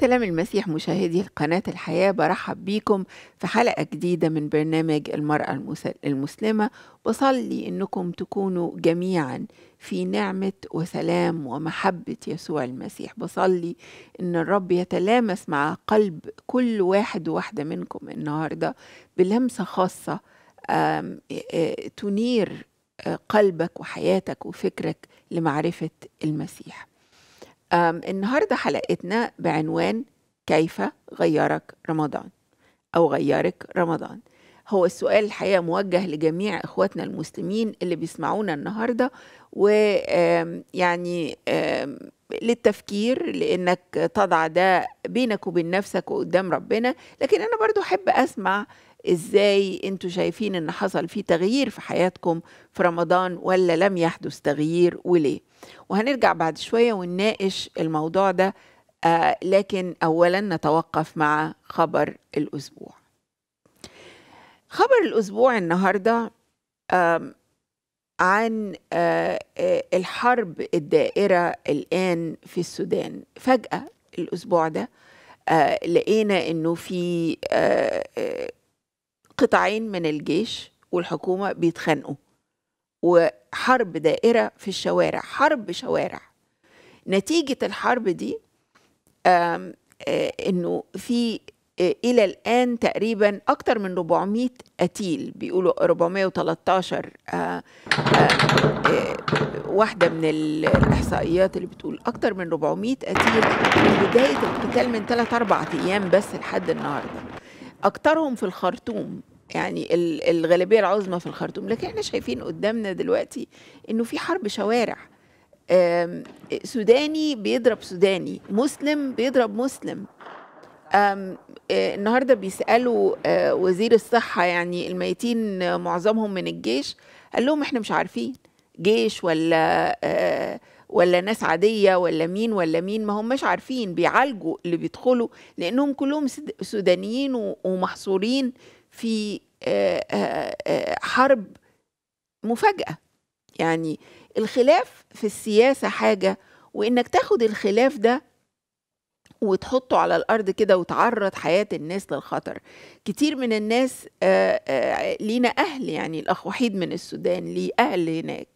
سلام المسيح مشاهدي القناة الحياة برحب بيكم في حلقة جديدة من برنامج المرأة المسلمة بصلي إنكم تكونوا جميعا في نعمة وسلام ومحبة يسوع المسيح بصلي إن الرب يتلامس مع قلب كل واحد وواحدة منكم النهاردة بلمسة خاصة تنير قلبك وحياتك وفكرك لمعرفة المسيح النهاردة حلقتنا بعنوان كيف غيرك رمضان أو غيرك رمضان هو السؤال الحقيقة موجه لجميع إخواتنا المسلمين اللي بيسمعونا النهاردة ويعني للتفكير لأنك تضع ده بينك وبين نفسك وقدام ربنا لكن أنا برضو أحب أسمع ازاي انتوا شايفين ان حصل في تغيير في حياتكم في رمضان ولا لم يحدث تغيير وليه وهنرجع بعد شوية ونناقش الموضوع ده آه، لكن أولا نتوقف مع خبر الأسبوع خبر الأسبوع النهاردة عن آه، آه، الحرب الدائرة الآن في السودان فجأة الأسبوع ده لقينا أنه في قطاعين من الجيش والحكومة بيتخانقوا وحرب دائرة في الشوارع حرب شوارع نتيجة الحرب دي آه، انه في آه، الى الان تقريبا اكتر من 400 قتيل بيقولوا 413 آآ آه، واحده من الاحصائيات اللي بتقول اكتر من 400 قتيل من بدايه القتال من 3 4 ايام بس لحد النهارده اكثرهم في الخرطوم يعني الغالبيه العظمى في الخرطوم لكن احنا شايفين قدامنا دلوقتي انه في حرب شوارع سوداني بيضرب سوداني مسلم بيضرب مسلم آه، النهارده بيسالوا آه، وزير الصحه يعني الميتين معظمهم من الجيش قال لهم احنا مش عارفين جيش ولا آه، ولا ناس عاديه ولا مين ولا مين ما هماش عارفين بيعالجوا اللي بيدخلوا لانهم كلهم سودانيين ومحصورين في آه، آه، آه، حرب مفاجاه يعني الخلاف في السياسه حاجه وانك تاخد الخلاف ده وتحطه على الارض كده وتعرض حياه الناس للخطر كتير من الناس لينا اهل يعني الاخ وحيد من السودان ليه اهل هناك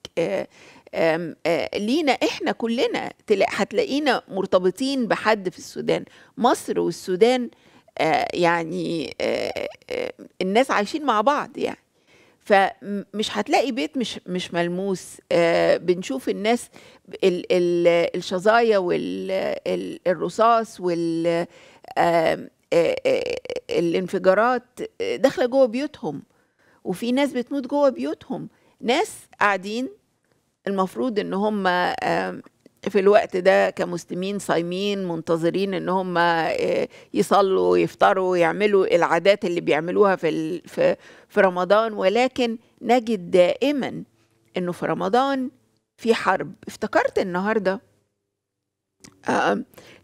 آه، لينا احنا كلنا هتلاقينا مرتبطين بحد في السودان مصر والسودان آه، يعني آه، الناس عايشين مع بعض يعني فمش هتلاقي بيت مش مش ملموس بنشوف الناس الشظايا والرصاص وال الانفجارات داخله جوه بيوتهم وفي ناس بتموت جوه بيوتهم ناس قاعدين المفروض ان هم في الوقت ده كمسلمين صايمين منتظرين ان هم آه، يصلوا ويفطروا ويعملوا العادات اللي بيعملوها في في رمضان ولكن نجد دائما انه في رمضان في حرب افتكرت النهارده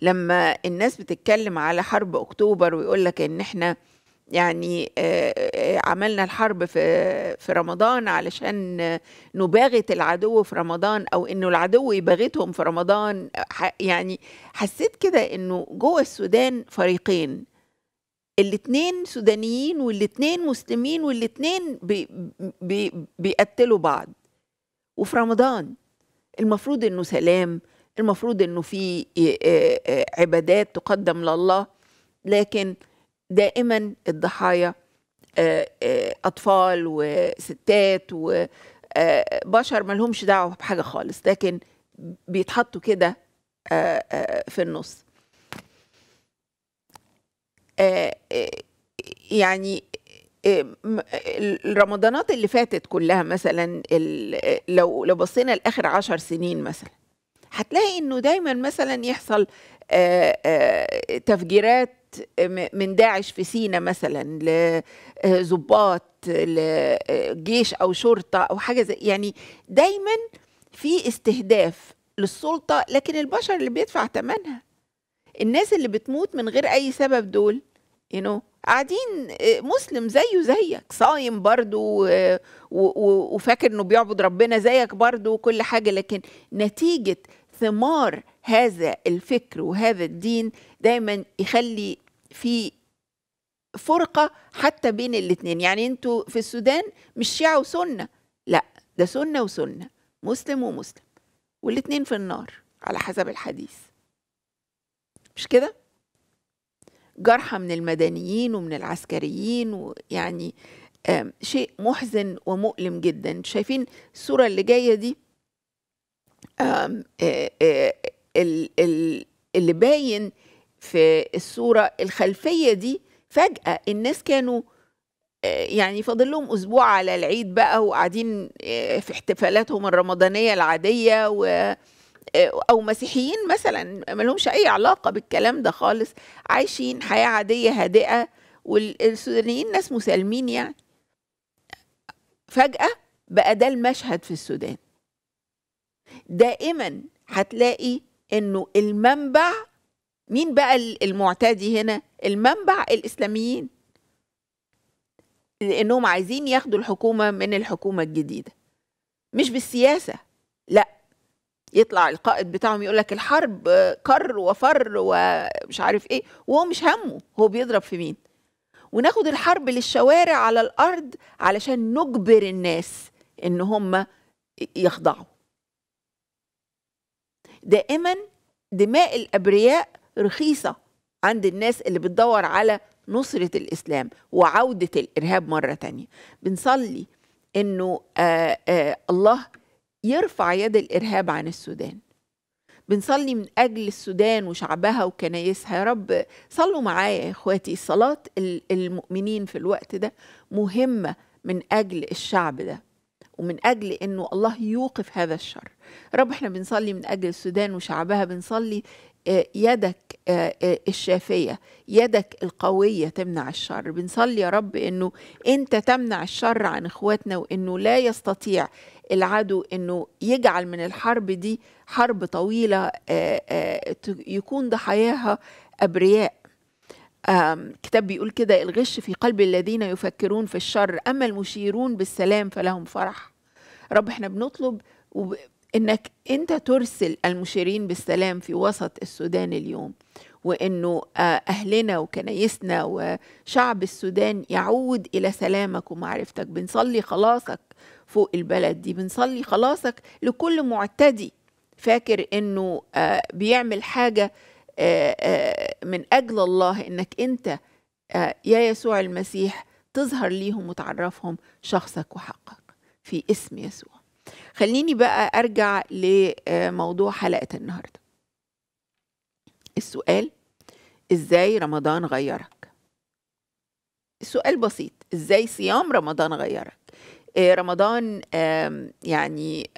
لما الناس بتتكلم على حرب اكتوبر ويقول لك ان احنا يعني عملنا الحرب في في رمضان علشان نباغت العدو في رمضان او انه العدو يباغتهم في رمضان يعني حسيت كده انه جوه السودان فريقين الاثنين سودانيين والاثنين مسلمين والاثنين بيقتلوا بعض وفي رمضان المفروض انه سلام المفروض انه في عبادات تقدم لله لكن دائما الضحايا آه، آه، أطفال وستات وبشر آه، ما لهمش دعوة بحاجة خالص لكن بيتحطوا كده في النص يعني الرمضانات اللي فاتت كلها مثلا لو لو بصينا لاخر عشر سنين مثلا هتلاقي انه دايما مثلا يحصل تفجيرات من داعش في سينا مثلا لظباط آه، لجيش آه، او شرطه او حاجه زي يعني دايما في استهداف للسلطه لكن البشر اللي بيدفع ثمنها الناس اللي بتموت من غير اي سبب دول يو you know, قاعدين آه، مسلم زيه زيك صايم برضو وفاكر انه بيعبد ربنا زيك برضو وكل حاجه لكن نتيجه ثمار هذا الفكر وهذا الدين دايما يخلي في فرقه حتى بين الاثنين يعني انتوا في السودان مش شيعه وسنه لا ده سنه وسنه مسلم ومسلم والاثنين في النار على حسب الحديث مش كده جرحى من المدنيين ومن العسكريين ويعني شيء محزن ومؤلم جدا شايفين الصورة اللي جاية دي اللي باين في الصورة الخلفية دي فجأة الناس كانوا آه، يعني فاضل لهم اسبوع على العيد بقى وقاعدين آه، في احتفالاتهم الرمضانيه العاديه و آه، او مسيحيين مثلا ملهمش اي علاقه بالكلام ده خالص عايشين حياه عاديه هادئه والسودانيين ناس مسالمين يعني فجاه بقى ده المشهد في السودان دائما هتلاقي انه المنبع مين بقى المعتدي هنا المنبع الاسلاميين لانهم عايزين ياخدوا الحكومه من الحكومه الجديده مش بالسياسه لا يطلع القائد بتاعهم يقول لك الحرب كر وفر ومش عارف ايه وهو مش همه هو بيضرب في مين وناخد الحرب للشوارع على الارض علشان نجبر الناس ان هم يخضعوا دائما دماء الابرياء رخيصه عند الناس اللي بتدور على نصره الاسلام وعوده الارهاب مره تانية بنصلي انه آآ آه، آآ آه، الله يرفع يد الارهاب عن السودان بنصلي من اجل السودان وشعبها وكنايسها يا رب صلوا معايا يا اخواتي صلاه المؤمنين في الوقت ده مهمه من اجل الشعب ده ومن اجل انه الله يوقف هذا الشر رب احنا بنصلي من اجل السودان وشعبها بنصلي آه، يدك آه، آه، الشافية يدك القوية تمنع الشر بنصلي يا رب أنه أنت تمنع الشر عن إخواتنا وأنه لا يستطيع العدو أنه يجعل من الحرب دي حرب طويلة يكون ضحاياها أبرياء كتاب بيقول كده الغش في قلب الذين يفكرون في الشر أما المشيرون بالسلام فلهم فرح رب احنا بنطلب انك انت ترسل المشيرين بالسلام في وسط السودان اليوم وانه آه، اهلنا وكنايسنا وشعب السودان يعود الى سلامك ومعرفتك بنصلي خلاصك فوق البلد دي بنصلي خلاصك لكل معتدي فاكر انه آه، بيعمل حاجه آه، من اجل الله انك انت يا يسوع المسيح تظهر ليهم وتعرفهم شخصك وحقك في اسم يسوع خليني بقى ارجع لموضوع حلقه النهارده السؤال ازاي رمضان غيرك السؤال بسيط ازاي صيام رمضان غيرك آه، رمضان يعني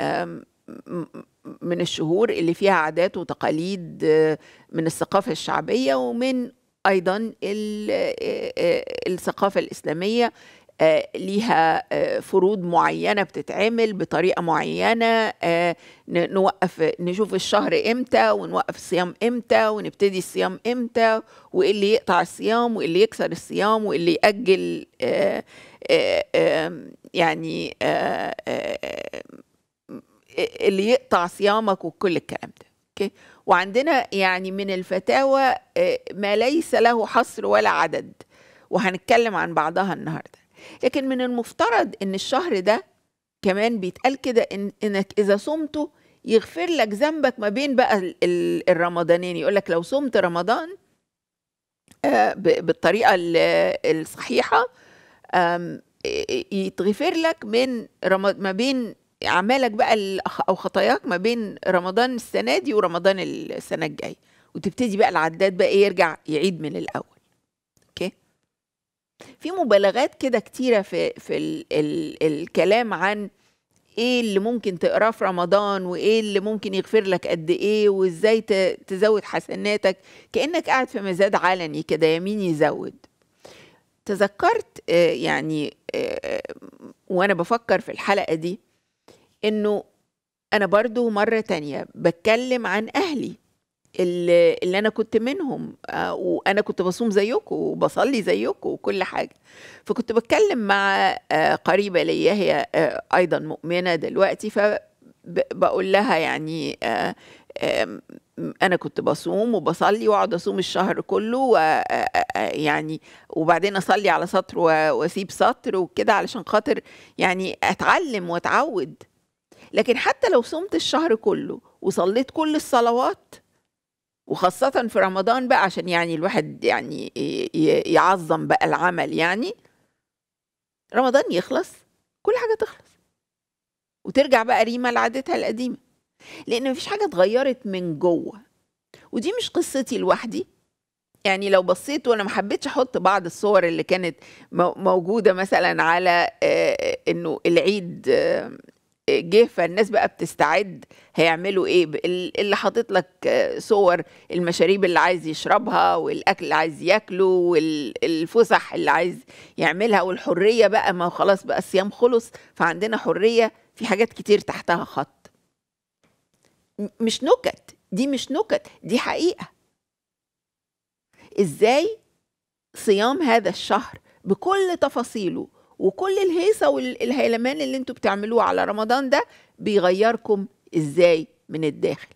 من الشهور اللي فيها عادات وتقاليد آه، من الثقافه الشعبيه ومن ايضا آه، الثقافه الاسلاميه آه، ليها آه، فروض معينه بتتعمل بطريقه معينه آه، نوقف نشوف الشهر امتى ونوقف الصيام امتى ونبتدي الصيام امتى وايه اللي يقطع الصيام وايه اللي يكسر الصيام وايه اللي ياجل يعني اللي يقطع صيامك وكل الكلام ده اوكي وعندنا يعني من الفتاوى ما ليس له حصر ولا عدد وهنتكلم عن بعضها النهارده لكن من المفترض ان الشهر ده كمان بيتقال كده إن انك اذا صمته يغفر لك ذنبك ما بين بقى الرمضانين يقول لك لو صمت رمضان آه، بالطريقه الصحيحه يتغفر لك من رمض ما بين اعمالك بقى او خطاياك ما بين رمضان السنه دي ورمضان السنه الجايه وتبتدي بقى العداد بقى إيه، يرجع يعيد من الاول في مبالغات كده كتيرة في في الـ الـ الكلام عن ايه اللي ممكن تقراه في رمضان وايه اللي ممكن يغفر لك قد ايه وازاي تزود حسناتك كانك قاعد في مزاد علني كده يمين يزود تذكرت آه، يعني آه، وانا بفكر في الحلقه دي انه انا برضو مره تانية بتكلم عن اهلي اللي, اللي انا كنت منهم آه، وانا كنت بصوم زيكم وبصلي زيكم وكل حاجه فكنت بتكلم مع آه، قريبه ليا هي آه، ايضا مؤمنه دلوقتي فبقول لها يعني انا كنت بصوم وبصلي واقعد اصوم الشهر كله ويعني وبعدين اصلي على سطر واسيب سطر وكده علشان خاطر يعني اتعلم واتعود لكن حتى لو صمت الشهر كله وصليت كل الصلوات وخاصة في رمضان بقى عشان يعني الواحد يعني يعظم بقى العمل يعني رمضان يخلص كل حاجة تخلص وترجع بقى ريما لعادتها القديمة لأن مفيش حاجة اتغيرت من جوه ودي مش قصتي لوحدي يعني لو بصيت وانا ما حبيتش احط بعض الصور اللي كانت موجوده مثلا على آه، انه العيد آه، جه فالناس بقى بتستعد هيعملوا ايه اللي حاطط لك صور المشاريب اللي عايز يشربها والاكل اللي عايز ياكله والفسح اللي عايز يعملها والحريه بقى ما خلاص بقى الصيام خلص فعندنا حريه في حاجات كتير تحتها خط مش نكت دي مش نكت دي حقيقه ازاي صيام هذا الشهر بكل تفاصيله وكل الهيصه والهيلمان اللي انتوا بتعملوه على رمضان ده بيغيركم ازاي من الداخل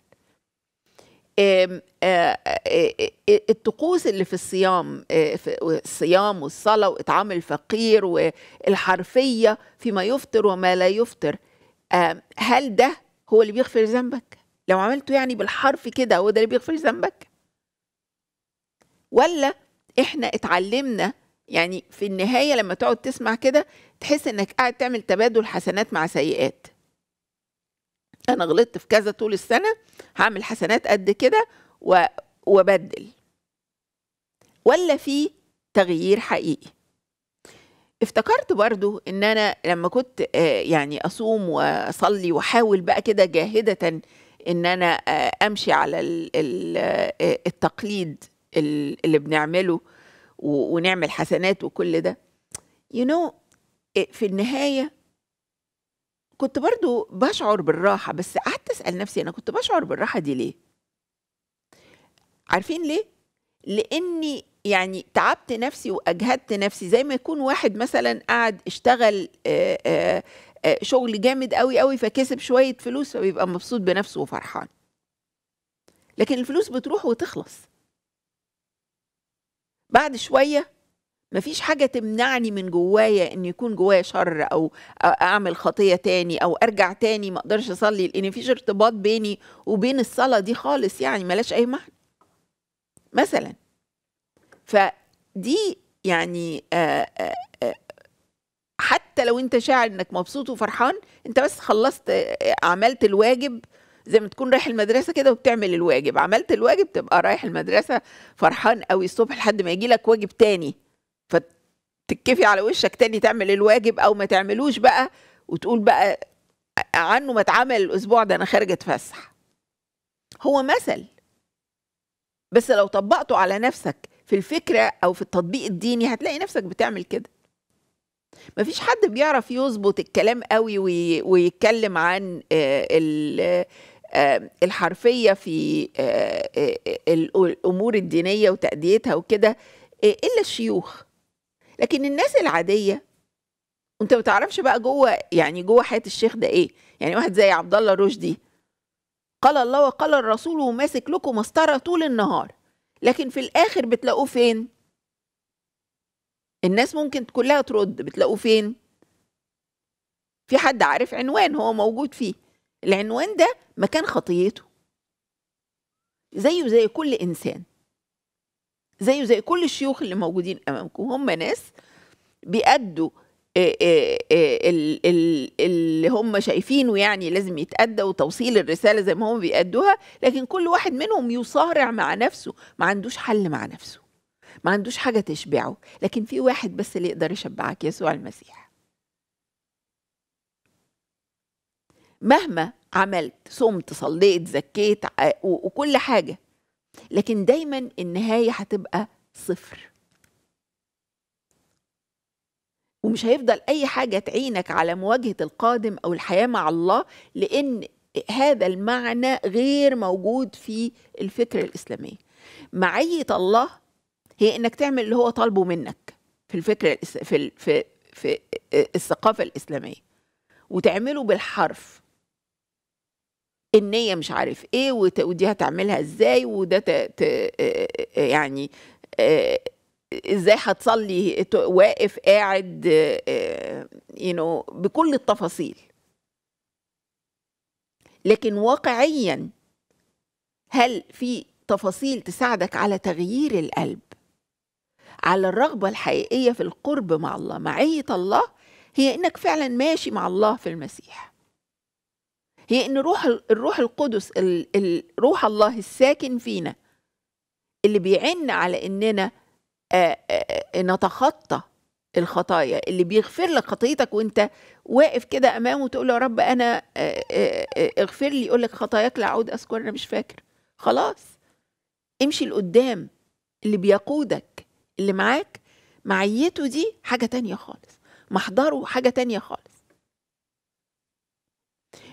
آه، آه، آه، الطقوس اللي في الصيام في الصيام والصلاه واطعام الفقير والحرفيه فيما يفطر وما لا يفطر هل ده هو اللي بيغفر ذنبك لو عملته يعني بالحرف كده هو ده اللي بيغفر ذنبك ولا احنا اتعلمنا يعني في النهايه لما تقعد تسمع كده تحس انك قاعد تعمل تبادل حسنات مع سيئات انا غلطت في كذا طول السنه هعمل حسنات قد كده وبدل ولا في تغيير حقيقي افتكرت برضو ان انا لما كنت آه، يعني اصوم واصلي واحاول بقى كده جاهده ان انا آه، امشي على آه، التقليد اللي بنعمله ونعمل حسنات وكل ده you know إيه، في النهاية كنت برضو بشعر بالراحة بس قعدت أسأل نفسي أنا كنت بشعر بالراحة دي ليه عارفين ليه لأني يعني تعبت نفسي وأجهدت نفسي زي ما يكون واحد مثلا قعد اشتغل شغل جامد قوي قوي فكسب شوية فلوس فبيبقى مبسوط بنفسه وفرحان لكن الفلوس بتروح وتخلص بعد شويه مفيش حاجه تمنعني من جوايا ان يكون جوايا شر او اعمل خطيه تاني او ارجع تاني ما اقدرش اصلي لان مفيش ارتباط بيني وبين الصلاه دي خالص يعني ملاش اي معنى مثلا فدي يعني آآ آآ حتى لو انت شاعر انك مبسوط وفرحان انت بس خلصت عملت الواجب زي ما تكون رايح المدرسة كده وبتعمل الواجب عملت الواجب تبقى رايح المدرسة فرحان قوي الصبح لحد ما يجي لك واجب تاني فتتكفي على وشك تاني تعمل الواجب أو ما تعملوش بقى وتقول بقى عنه ما اتعمل الأسبوع ده أنا خارجة أتفسح هو مثل بس لو طبقته على نفسك في الفكرة أو في التطبيق الديني هتلاقي نفسك بتعمل كده مفيش حد بيعرف يظبط الكلام قوي ويتكلم عن آه، آه، الحرفيه في آه، آه، الامور الدينيه وتاديتها وكده الا الشيوخ لكن الناس العاديه انت ما تعرفش بقى جوه يعني جوه حياه الشيخ ده ايه يعني واحد زي عبد الله رشدي قال الله وقال الرسول وماسك لكم مسطره طول النهار لكن في الاخر بتلاقوه فين الناس ممكن كلها ترد بتلاقوه فين في حد عارف عنوان هو موجود فيه العنوان ده مكان خطيته زيه زي كل انسان زيه زي كل الشيوخ اللي موجودين امامكم هم ناس بيأدوا اللي هم شايفينه يعني لازم يتأدى وتوصيل الرسالة زي ما هم بيأدوها لكن كل واحد منهم يصارع مع نفسه ما عندوش حل مع نفسه ما عندوش حاجة تشبعه لكن في واحد بس اللي يقدر يشبعك يسوع المسيح مهما عملت صمت صليت زكيت وكل حاجة لكن دايما النهاية هتبقى صفر ومش هيفضل أي حاجة تعينك على مواجهة القادم أو الحياة مع الله لأن هذا المعنى غير موجود في الفكرة الإسلامية معية الله هي إنك تعمل اللي هو طالبه منك في الفكرة في في في الثقافة الإسلامية وتعمله بالحرف النية مش عارف ايه ودي هتعملها ازاي وده ت... ت... يعني ازاي هتصلي واقف قاعد يو نو بكل التفاصيل لكن واقعيا هل في تفاصيل تساعدك على تغيير القلب على الرغبة الحقيقية في القرب مع الله معية الله هي انك فعلا ماشي مع الله في المسيح هي يعني ان روح الروح القدس روح الله الساكن فينا اللي بيعن على اننا نتخطى الخطايا اللي بيغفر لك خطيتك وانت واقف كده امامه تقول له يا رب انا اغفر لي يقول لك خطاياك لا اعود اذكر انا مش فاكر خلاص امشي لقدام اللي بيقودك اللي معاك معيته دي حاجه تانية خالص محضره حاجه تانية خالص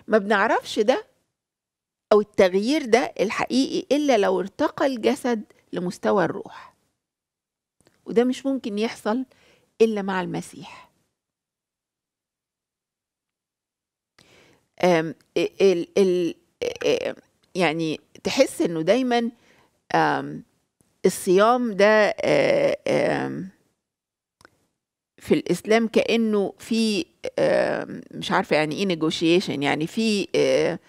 ما بنعرفش ده أو التغيير ده الحقيقي إلا لو ارتقى الجسد لمستوى الروح وده مش ممكن يحصل إلا مع المسيح ال ال يعني تحس إنه دايما الصيام ده آم في الاسلام كانه في مش عارفه يعني ايه نيجوشيشن يعني في آه،,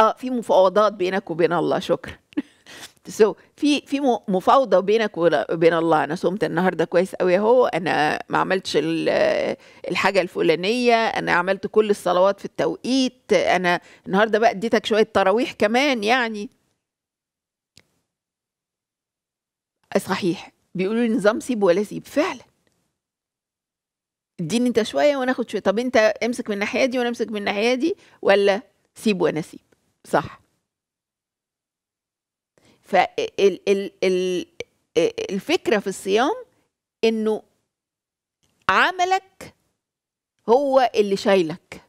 اه في مفاوضات بينك وبين الله شكرا سو so, في في مفاوضه بينك وبين الله انا صمت النهارده كويس قوي اهو انا ما عملتش الحاجه الفلانيه انا عملت كل الصلوات في التوقيت انا النهارده بقى اديتك شويه تراويح كمان يعني صحيح بيقولوا لي نظام سيب ولا سيب فعلا اديني انت شويه وناخد شويه طب انت امسك من الناحيه دي وانا امسك من الناحيه دي ولا سيب وانا سيب صح فالفكره في الصيام انه عملك هو اللي شايلك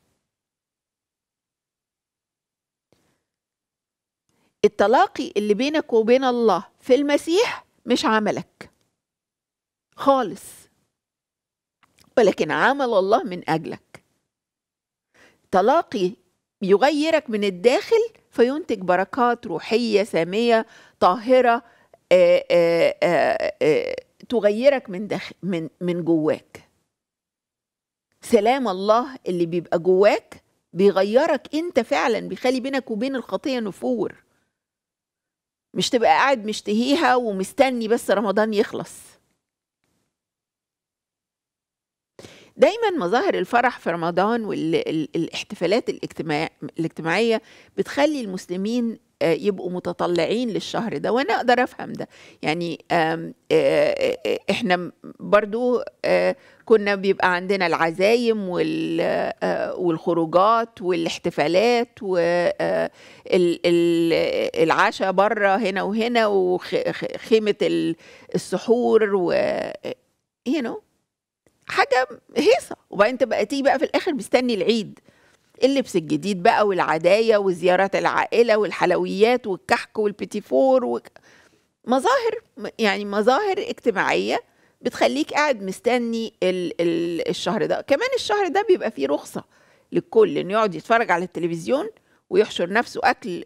التلاقي اللي بينك وبين الله في المسيح مش عملك خالص ولكن عمل الله من أجلك تلاقي يغيرك من الداخل فينتج بركات روحية سامية طاهرة آآ آه، آآ آه، آآ آه، تغيرك من داخل من من جواك سلام الله اللي بيبقى جواك بيغيرك انت فعلا بيخلي بينك وبين الخطيه نفور مش تبقى قاعد مشتهيها ومستني بس رمضان يخلص دايما مظاهر الفرح في رمضان والاحتفالات الاجتماع الاجتماعية بتخلي المسلمين آه، يبقوا متطلعين للشهر ده وانا اقدر افهم ده يعني آه، آه، احنا برضو كنا بيبقى عندنا العزايم والخروجات والاحتفالات والعشاء بره هنا وهنا وخيمه السحور و you know حاجه هيصه وبعدين تبقى تيجي بقى في الاخر مستني العيد اللبس الجديد بقى والعداية وزيارات العائلة والحلويات والكحك والبيتيفور و... مظاهر يعني مظاهر اجتماعية بتخليك قاعد مستني ال... ال... الشهر ده كمان الشهر ده بيبقى فيه رخصة للكل انه يقعد يتفرج على التلفزيون ويحشر نفسه أكل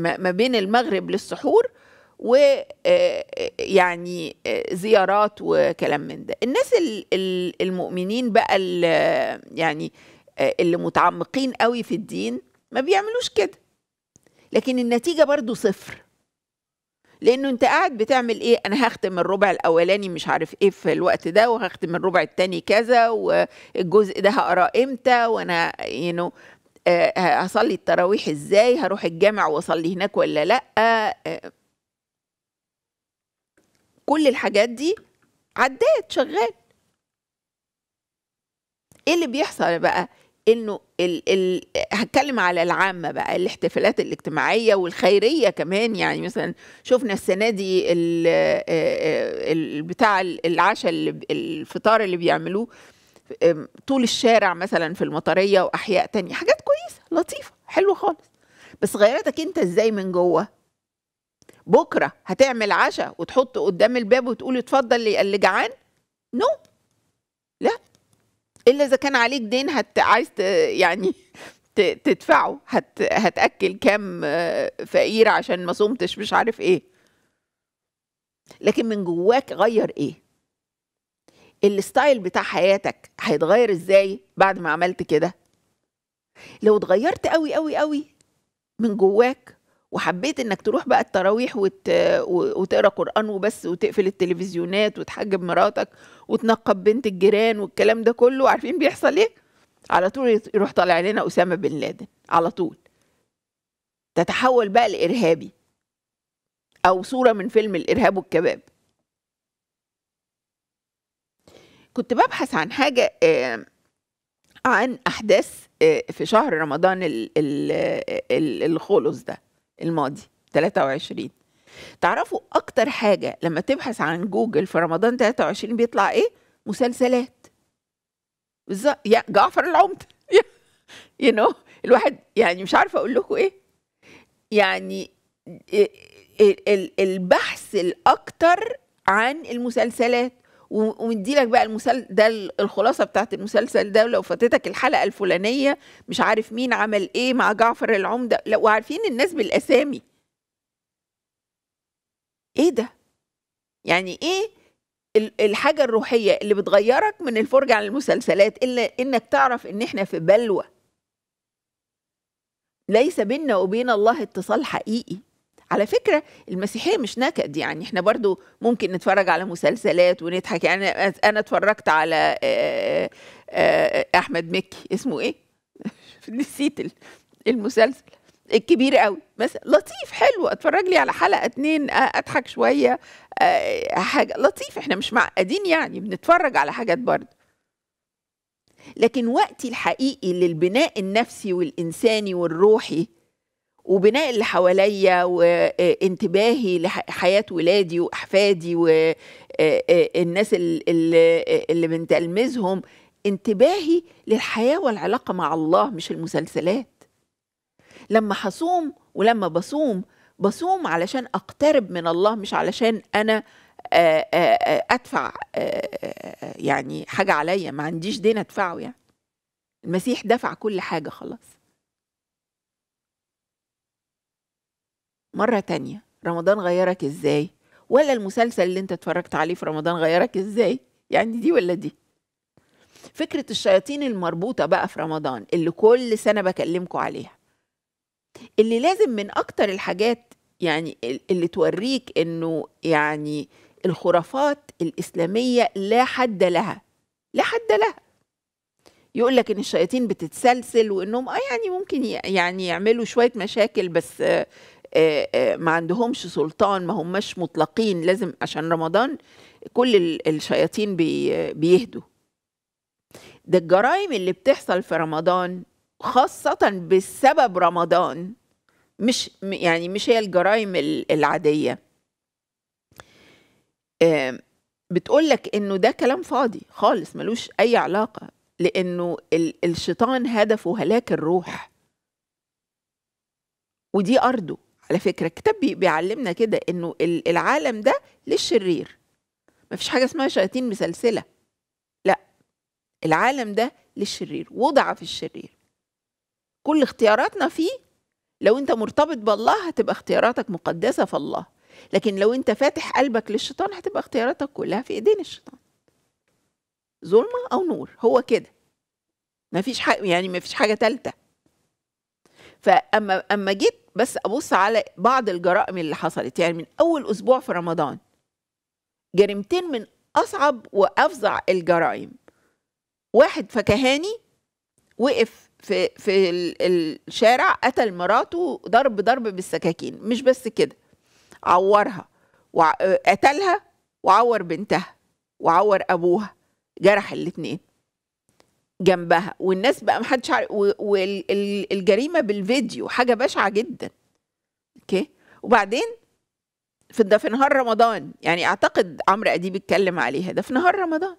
ما بين المغرب للسحور ويعني آه، آه، آه، زيارات وكلام من ده الناس المؤمنين بقى اللي يعني اللي متعمقين قوي في الدين ما بيعملوش كده لكن النتيجة برضو صفر لانه انت قاعد بتعمل ايه انا هختم الربع الاولاني مش عارف ايه في الوقت ده وهختم الربع الثاني كذا والجزء ده هقراه امتى وانا يو هصلي التراويح ازاي هروح الجامع واصلي هناك ولا لا كل الحاجات دي عدات شغال ايه اللي بيحصل بقى انه ال ال هتكلم على العامه بقى الاحتفالات الاجتماعيه والخيريه كمان يعني مثلا شفنا السنه دي ال بتاع العشاء الفطار اللي بيعملوه طول الشارع مثلا في المطريه واحياء تانية حاجات كويسه لطيفه حلوه خالص بس غيرتك انت ازاي من جوه بكره هتعمل عشاء وتحط قدام الباب وتقول اتفضل اللي جعان نو لا الا اذا كان عليك دين هت عايز يعني تدفعه هت هتاكل كام آه، فقير عشان ما صمتش مش عارف ايه لكن من جواك غير ايه الستايل بتاع حياتك هيتغير ازاي بعد ما عملت كده لو اتغيرت قوي قوي قوي من جواك وحبيت انك تروح بقى التراويح وت... وتقرا قران وبس وتقفل التلفزيونات وتحجب مراتك وتنقب بنت الجيران والكلام ده كله عارفين بيحصل ايه على طول يروح طالع لنا اسامه بن لادن على طول تتحول بقى لارهابي او صوره من فيلم الارهاب والكباب كنت ببحث عن حاجه عن احداث آه، في شهر رمضان الخلص ده الماضي 23 تعرفوا اكتر حاجه لما تبحث عن جوجل في رمضان 23 بيطلع ايه مسلسلات بالظبط يا جعفر العمده يو نو الواحد يعني مش عارفه اقول لكم ايه يعني البحث الاكتر عن المسلسلات لك بقى المسل ده الخلاصه بتاعت المسلسل ده ولو فاتتك الحلقه الفلانيه مش عارف مين عمل ايه مع جعفر العمده لو وعارفين الناس بالاسامي ايه ده يعني ايه الحاجه الروحيه اللي بتغيرك من الفرجه على المسلسلات الا انك تعرف ان احنا في بلوه ليس بيننا وبين الله اتصال حقيقي على فكرة المسيحية مش نكد يعني احنا برضو ممكن نتفرج على مسلسلات ونضحك يعني أنا اتفرجت على أحمد مكي اسمه إيه؟ نسيت المسلسل الكبير قوي بس لطيف حلو اتفرج لي على حلقه اتنين اضحك شويه حاجه لطيف احنا مش معقدين يعني بنتفرج على حاجات برضه لكن وقتي الحقيقي للبناء النفسي والانساني والروحي وبناء اللي حواليا وانتباهي لحياه ولادي واحفادي والناس آه، آه، اللي بنتلمذهم انتباهي للحياه والعلاقه مع الله مش المسلسلات لما هصوم ولما بصوم بصوم علشان اقترب من الله مش علشان انا آه، ادفع يعني حاجه عليا ما عنديش دين ادفعه يعني المسيح دفع كل حاجه خلاص مرة تانية رمضان غيرك ازاي ولا المسلسل اللي انت اتفرجت عليه في رمضان غيرك ازاي يعني دي ولا دي فكرة الشياطين المربوطة بقى في رمضان اللي كل سنة بكلمكم عليها اللي لازم من أكتر الحاجات يعني اللي توريك إنه يعني الخرافات الإسلامية لا حد لها لا حد لها يقول لك إن الشياطين بتتسلسل وإنهم آه يعني ممكن يعني يعملوا شوية مشاكل بس آه، آه، ما عندهمش سلطان ما هماش مطلقين لازم عشان رمضان كل الشياطين بيهدوا ده الجرائم اللي بتحصل في رمضان خاصة بسبب رمضان مش يعني مش هي الجرائم العادية آه، بتقول لك انه ده كلام فاضي خالص ملوش اي علاقة لانه الشيطان هدفه هلاك الروح ودي ارضه على فكرة الكتاب بيعلمنا كده إنه العالم ده للشرير مفيش حاجة اسمها شياطين مسلسلة لا العالم ده للشرير وضع في الشرير كل اختياراتنا فيه لو انت مرتبط بالله هتبقى اختياراتك مقدسة في الله لكن لو انت فاتح قلبك للشيطان هتبقى اختياراتك كلها في ايدين الشيطان ظلمة او نور هو كده مفيش حاجة يعني مفيش حاجة تالتة فأما أما جيت بس ابص على بعض الجرائم اللي حصلت يعني من اول اسبوع في رمضان جريمتين من اصعب وافظع الجرائم واحد فكهاني وقف في في الشارع قتل مراته ضرب ضرب بالسكاكين مش بس كده عورها وقتلها وعور بنتها وعور ابوها جرح الاتنين جنبها والناس بقى محدش عارف والجريمه بالفيديو حاجه بشعه جدا اوكي وبعدين في ده في نهار رمضان يعني اعتقد عمرو اديب اتكلم عليها ده في نهار رمضان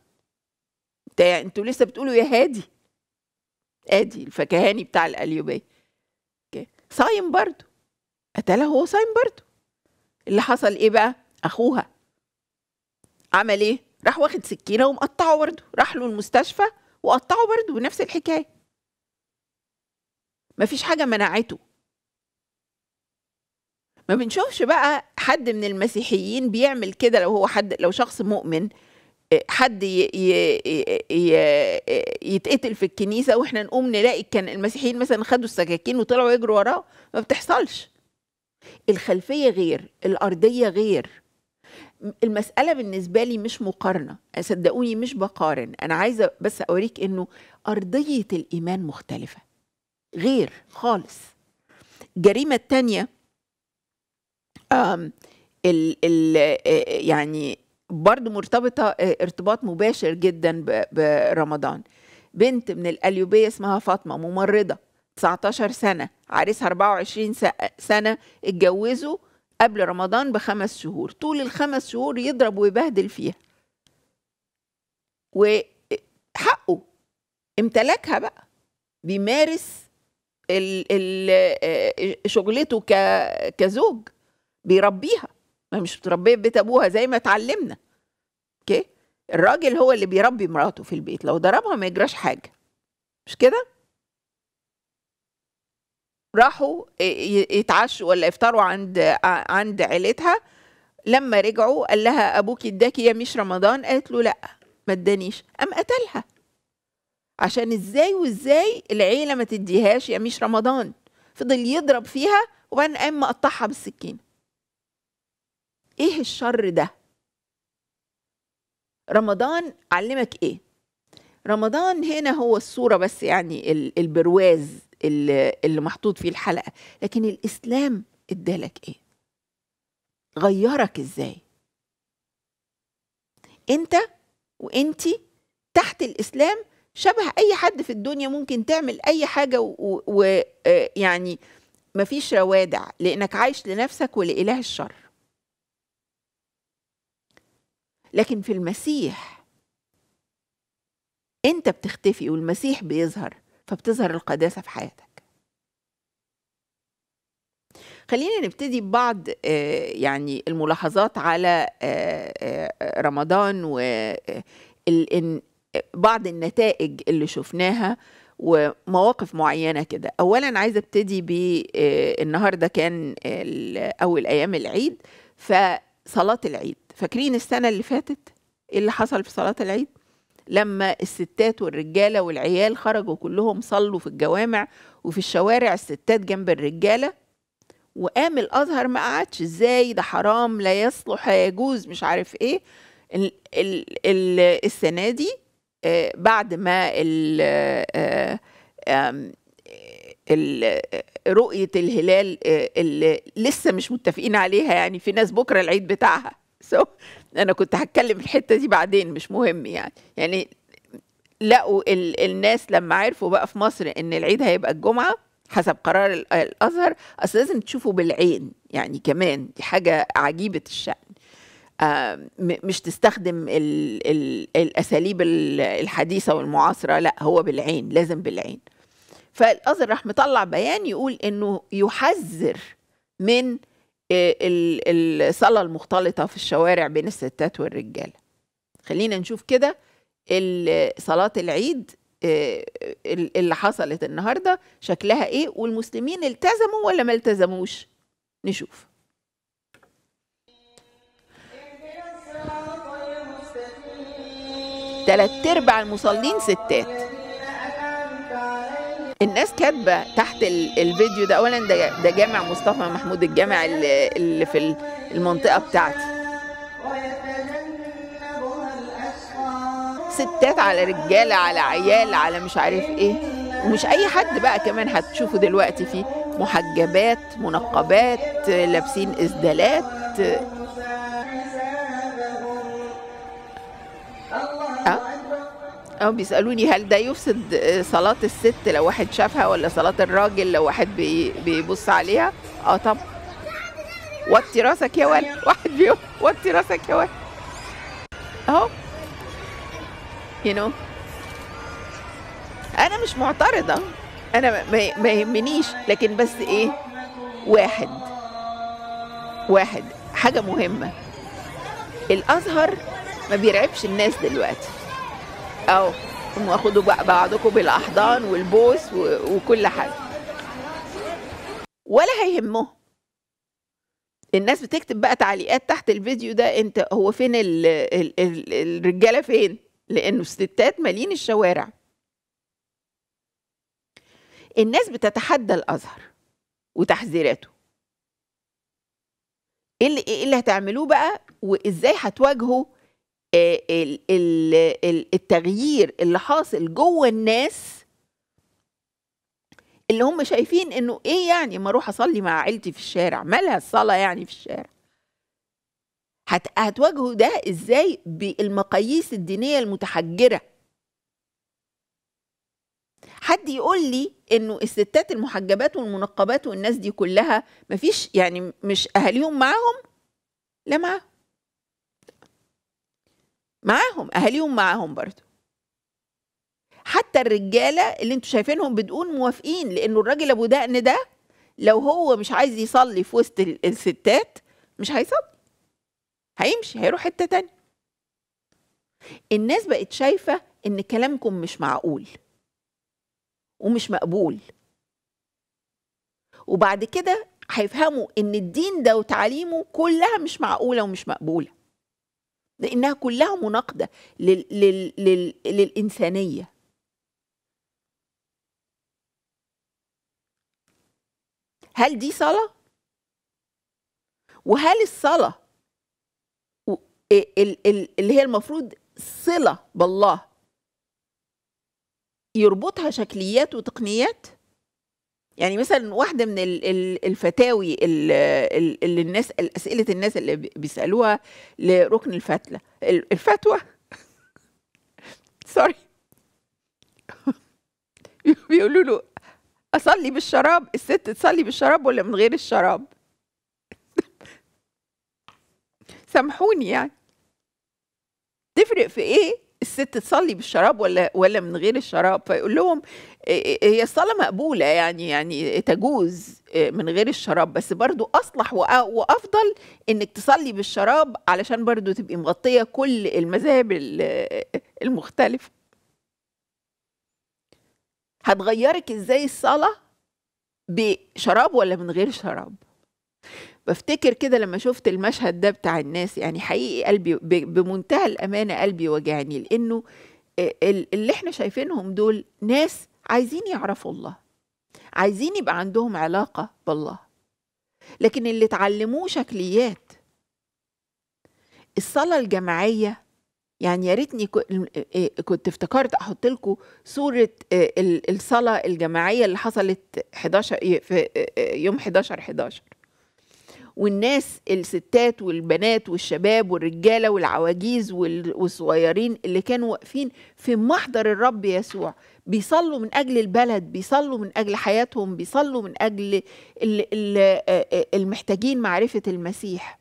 يعني انتوا لسه بتقولوا يا هادي ادي الفكهاني بتاع القليوبيه صايم برضه قتلها هو صايم برضه اللي حصل ايه بقى اخوها عمل ايه راح واخد سكينه ومقطعه برضه راح له المستشفى وقطعه برضه بنفس الحكايه مفيش حاجه منعته ما بنشوفش بقى حد من المسيحيين بيعمل كده لو هو حد لو شخص مؤمن آه، حد يتقتل في الكنيسه واحنا نقوم نلاقي كان المسيحيين مثلا خدوا السكاكين وطلعوا يجروا وراه ما بتحصلش الخلفيه غير الارضيه غير المسألة بالنسبة لي مش مقارنة صدقوني مش بقارن أنا عايزة بس أوريك أنه أرضية الإيمان مختلفة غير خالص الجريمة التانية ال ال يعني برضو مرتبطة ارتباط مباشر جدا برمضان بنت من القليوبية اسمها فاطمة ممرضة 19 سنة عريسها 24 سنة اتجوزوا قبل رمضان بخمس شهور طول الخمس شهور يضرب ويبهدل فيها وحقه امتلكها بقى بيمارس ال ال آه، شغلته كزوج بيربيها ما مش بتربيه في بيت ابوها زي ما اتعلمنا اوكي الراجل هو اللي بيربي مراته في البيت لو ضربها ما يجراش حاجه مش كده راحوا يتعشوا ولا يفطروا عند عند عيلتها لما رجعوا قال لها ابوك اداكي يا مش رمضان قالت له لا ما ادانيش قام قتلها عشان ازاي وازاي العيله ما تديهاش يا مش رمضان فضل يضرب فيها وبعدين قام مقطعها بالسكين ايه الشر ده رمضان علمك ايه رمضان هنا هو الصوره بس يعني البرواز اللي محطوط فيه الحلقه لكن الاسلام ادالك ايه غيرك ازاي انت وانت تحت الاسلام شبه اي حد في الدنيا ممكن تعمل اي حاجه ويعني آه، مفيش روادع لانك عايش لنفسك ولاله الشر لكن في المسيح انت بتختفي والمسيح بيظهر فبتظهر القداسة في حياتك خلينا نبتدي ببعض آه، يعني الملاحظات على آه، آه، رمضان وبعض النتائج اللي شفناها ومواقف معينة كده أولا عايزة ابتدي بالنهاردة كان أول أيام العيد فصلاة العيد فاكرين السنة اللي فاتت إيه اللي حصل في صلاة العيد لما الستات والرجاله والعيال خرجوا كلهم صلوا في الجوامع وفي الشوارع الستات جنب الرجاله وقام الازهر ما قعدش ازاي ده حرام لا يصلح لا يجوز مش عارف ايه الـ الـ السنه دي آه، بعد ما آه، رؤية الهلال آه، اللي لسه مش متفقين عليها يعني في ناس بكرة العيد بتاعها انا كنت هتكلم الحته دي بعدين مش مهم يعني يعني لقوا ال الناس لما عرفوا بقى في مصر ان العيد هيبقى الجمعه حسب قرار الازهر اصل لازم تشوفوا بالعين يعني كمان دي حاجه عجيبه الشان آه، مش تستخدم ال ال الاساليب الحديثه والمعاصره لا هو بالعين لازم بالعين فالازهر راح مطلع بيان يقول انه يحذر من الصلاة المختلطة في الشوارع بين الستات والرجال خلينا نشوف كده صلاة العيد آه، اللي حصلت النهاردة شكلها إيه والمسلمين التزموا ولا ما التزموش نشوف تلات ارباع المصلين ستات الناس كاتبه تحت الفيديو ده اولا ده ده جامع مصطفى محمود الجامع اللي في المنطقه بتاعتي ستات على رجاله على عيال على مش عارف ايه ومش اي حد بقى كمان هتشوفوا دلوقتي فيه محجبات منقبات لابسين اسدالات اه بيسالوني هل ده يفسد صلاه الست لو واحد شافها ولا صلاه الراجل لو واحد بي بيبص عليها اه طبعا وطي راسك يا ولد واحد بيقول وطي راسك يا ولد اهو يو you know. انا مش معترضه انا ما يهمنيش لكن بس ايه واحد واحد حاجه مهمه الازهر ما بيرعبش الناس دلوقتي اهو اه واخدوا بعضكم بالاحضان والبوس وكل حاجه ولا هيهمهم الناس بتكتب بقى تعليقات تحت الفيديو ده انت هو فين الـ الـ الـ الرجاله فين لانه الستات مالين الشوارع الناس بتتحدى الازهر وتحذيراته ايه اللي, إيه اللي هتعملوه بقى وازاي هتواجهوا التغيير اللي حاصل جوه الناس اللي هم شايفين انه ايه يعني ما اروح اصلي مع عيلتي في الشارع مالها الصلاه يعني في الشارع هتواجهوا ده ازاي بالمقاييس الدينيه المتحجره حد يقول لي انه الستات المحجبات والمنقبات والناس دي كلها مفيش يعني مش اهاليهم معاهم لا معاهم معاهم اهاليهم معاهم برضو حتى الرجاله اللي انتوا شايفينهم بتقول موافقين لانه الراجل ابو دقن ده لو هو مش عايز يصلي في وسط الستات مش هيصلي هيمشي هيروح حته تانية الناس بقت شايفه ان كلامكم مش معقول ومش مقبول وبعد كده هيفهموا ان الدين ده وتعاليمه كلها مش معقوله ومش مقبوله لانها كلها مناقضه لل... لل... لل... للانسانيه هل دي صلاه وهل الصلاه اللي هي المفروض صله بالله يربطها شكليات وتقنيات يعني مثلا واحده من الفتاوي اللي الناس اسئله الناس اللي بيسالوها لركن الفتلة الفتوى سوري بيقولوا له اصلي بالشراب الست تصلي بالشراب ولا من غير الشراب سامحوني يعني تفرق في ايه الست تصلي بالشراب ولا ولا من غير الشراب فيقول لهم آه، آه، آه، هي الصلاه مقبوله يعني يعني تجوز من غير الشراب بس برضو اصلح وافضل انك تصلي بالشراب علشان برضو تبقي مغطيه كل المذاهب المختلفه هتغيرك ازاي الصلاه بشراب ولا من غير شراب بفتكر كده لما شفت المشهد ده بتاع الناس يعني حقيقي قلبي بمنتهى الأمانة قلبي وجعني لأنه اللي احنا شايفينهم دول ناس عايزين يعرفوا الله عايزين يبقى عندهم علاقة بالله لكن اللي اتعلموه شكليات الصلاة الجماعية يعني يا ريتني كنت افتكرت احط لكم صوره الصلاه الجماعيه اللي حصلت 11 في يوم 11 11 والناس الستات والبنات والشباب والرجاله والعواجيز والصغيرين اللي كانوا واقفين في محضر الرب يسوع بيصلوا من اجل البلد بيصلوا من اجل حياتهم بيصلوا من اجل المحتاجين معرفه المسيح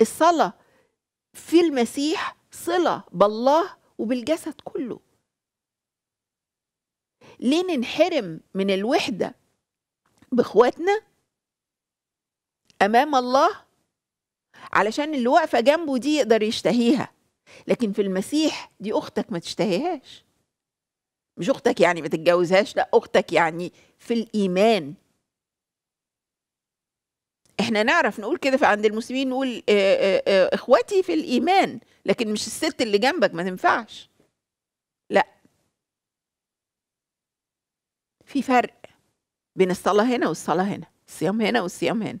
الصلاه في المسيح صله بالله وبالجسد كله ليه ننحرم من الوحده باخواتنا امام الله علشان اللي واقفه جنبه دي يقدر يشتهيها لكن في المسيح دي اختك ما تشتهيهاش مش اختك يعني ما تتجوزهاش لا اختك يعني في الايمان احنا نعرف نقول كده فعند المسلمين نقول آه،, اه اه اخواتي في الايمان لكن مش الست اللي جنبك ما تنفعش لا في فرق بين الصلاه هنا والصلاه هنا الصيام هنا والصيام هنا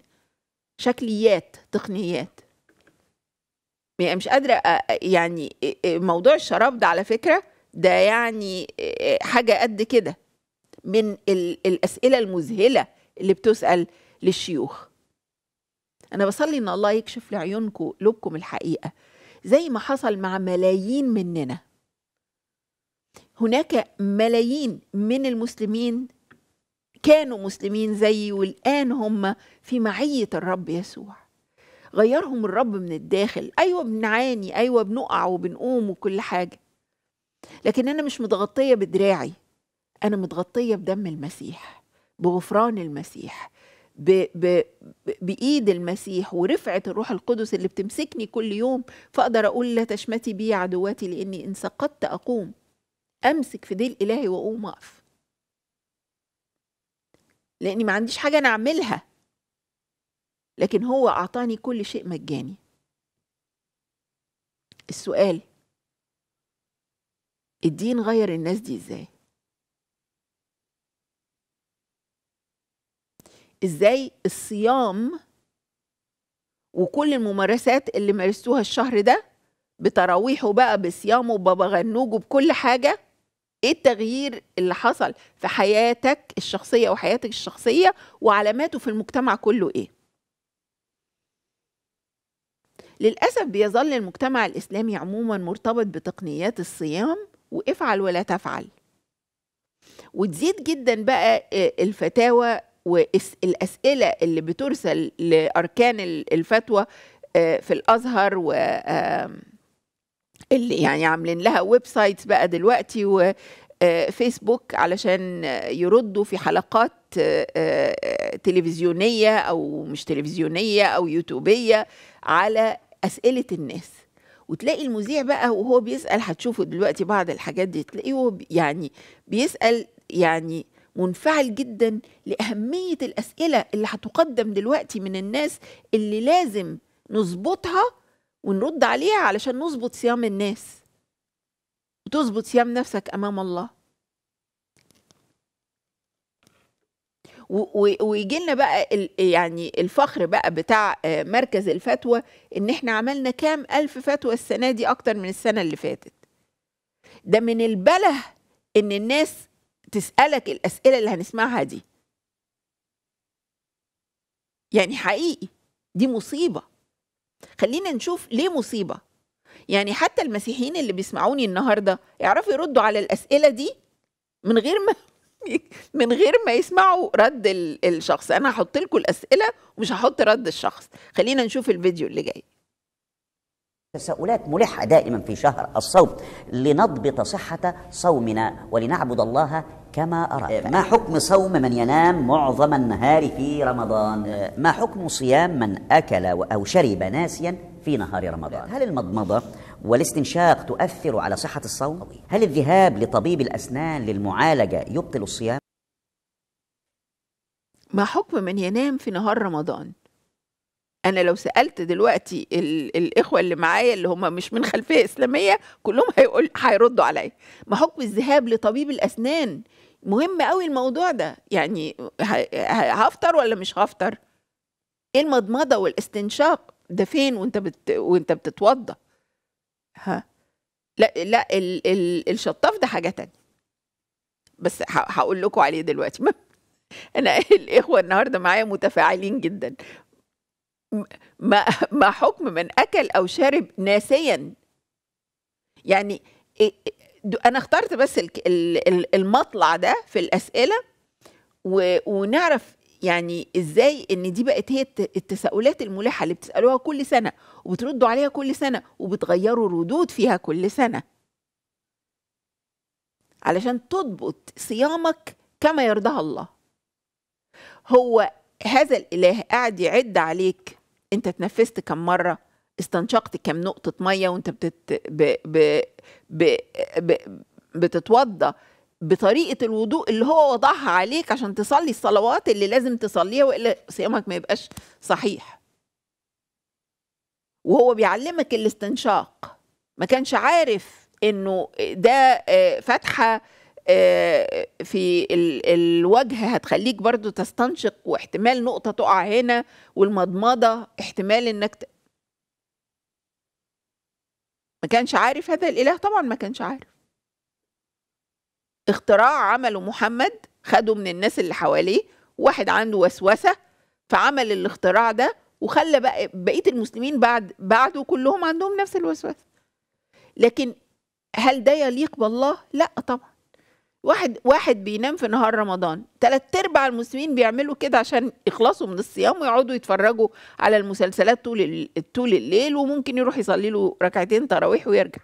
شكليات تقنيات يعني مش قادرة يعني موضوع الشراب ده على فكرة ده يعني حاجة قد كده من الأسئلة المذهلة اللي بتسأل للشيوخ أنا بصلي إن الله يكشف لعيونكم لبكم الحقيقة زي ما حصل مع ملايين مننا هناك ملايين من المسلمين كانوا مسلمين زيي والآن هم في معية الرب يسوع غيرهم الرب من الداخل أيوة بنعاني أيوة بنقع وبنقوم وكل حاجة لكن أنا مش متغطية بدراعي أنا متغطية بدم المسيح بغفران المسيح ب... ب... بإيد المسيح ورفعة الروح القدس اللي بتمسكني كل يوم فأقدر أقول لا تشمتي بي عدواتي لأني إن سقطت أقوم أمسك في ديل إلهي وأقوم أقف لاني ما عنديش حاجه انا اعملها لكن هو اعطاني كل شيء مجاني السؤال الدين غير الناس دي ازاي ازاي الصيام وكل الممارسات اللي مارستوها الشهر ده بتراويحه بقى بصيامه غنوج بكل حاجه ايه التغيير اللي حصل في حياتك الشخصيه وحياتك الشخصيه وعلاماته في المجتمع كله ايه للاسف بيظل المجتمع الاسلامي عموما مرتبط بتقنيات الصيام وافعل ولا تفعل وتزيد جدا بقى آه، الفتاوى والاسئله اللي بترسل لاركان الفتوى آه، في الازهر و اللي يعني عاملين لها ويب سايتس بقى دلوقتي و فيسبوك آه، علشان يردوا في حلقات آه، آه، تلفزيونية أو مش تلفزيونية أو يوتيوبية على أسئلة الناس وتلاقي المذيع بقى وهو بيسأل هتشوفوا دلوقتي بعض الحاجات دي تلاقيه يعني بيسأل يعني منفعل جدا لأهمية الأسئلة اللي هتقدم دلوقتي من الناس اللي لازم نظبطها ونرد عليها علشان نظبط صيام الناس وتظبط صيام نفسك امام الله ويجي لنا بقى يعني الفخر بقى بتاع آه، مركز الفتوى ان احنا عملنا كام الف فتوى السنه دي اكتر من السنه اللي فاتت ده من البله ان الناس تسالك الاسئله اللي هنسمعها دي يعني حقيقي دي مصيبه خلينا نشوف ليه مصيبه يعني حتى المسيحيين اللي بيسمعوني النهارده يعرفوا يردوا على الاسئله دي من غير ما من غير ما يسمعوا رد الشخص انا هحط لكم الاسئله ومش هحط رد الشخص خلينا نشوف الفيديو اللي جاي تساؤلات ملحة دائما في شهر الصوم لنضبط صحة صومنا ولنعبد الله كما أراد إيه، ما حكم صوم من ينام معظم النهار في رمضان إيه، ما حكم صيام من أكل أو شرب ناسيا في نهار رمضان إيه، هل المضمضة والاستنشاق تؤثر على صحة الصوم هل الذهاب لطبيب الأسنان للمعالجة يبطل الصيام ما حكم من ينام في نهار رمضان انا لو سالت دلوقتي ال... الاخوه اللي معايا اللي هم مش من خلفيه اسلاميه كلهم هيقول هيردوا عليا ما حكم الذهاب لطبيب الاسنان مهم قوي الموضوع ده يعني هفطر ولا مش هفطر ايه المضمضه والاستنشاق ده فين وانت بت... وانت بتتوضى ها لا لا ال... ال... الشطاف ده حاجه تانية بس هقول لكم عليه دلوقتي انا الاخوه النهارده معايا متفاعلين جدا ما ما حكم من اكل او شرب ناسيا يعني انا اخترت بس المطلع ده في الاسئله ونعرف يعني ازاي ان دي بقت هي التساؤلات الملحه اللي بتسالوها كل سنه وبتردوا عليها كل سنه وبتغيروا ردود فيها كل سنه علشان تضبط صيامك كما يرضاها الله هو هذا الاله قاعد يعد عليك انت تنفست كم مره استنشقت كام نقطة مية وانت بتت... ب... ب... ب... ب... بتتوضى بطريقة الوضوء اللي هو وضعها عليك عشان تصلي الصلوات اللي لازم تصليها وإلا صيامك ما يبقاش صحيح وهو بيعلمك الاستنشاق ما كانش عارف انه ده آه، فتحه آه، في الوجه هتخليك برضو تستنشق واحتمال نقطة تقع هنا والمضمضة احتمال انك ما كانش عارف هذا الإله طبعا ما كانش عارف اختراع عمله محمد خده من الناس اللي حواليه واحد عنده وسوسة فعمل الاختراع ده وخلى بقى بقية المسلمين بعد بعده كلهم عندهم نفس الوسوسة لكن هل ده يليق بالله؟ لا طبعا واحد واحد بينام في نهار رمضان ثلاث ارباع المسلمين بيعملوا كده عشان يخلصوا من الصيام ويقعدوا يتفرجوا على المسلسلات طول طول الليل وممكن يروح يصلي له ركعتين تراويح ويرجع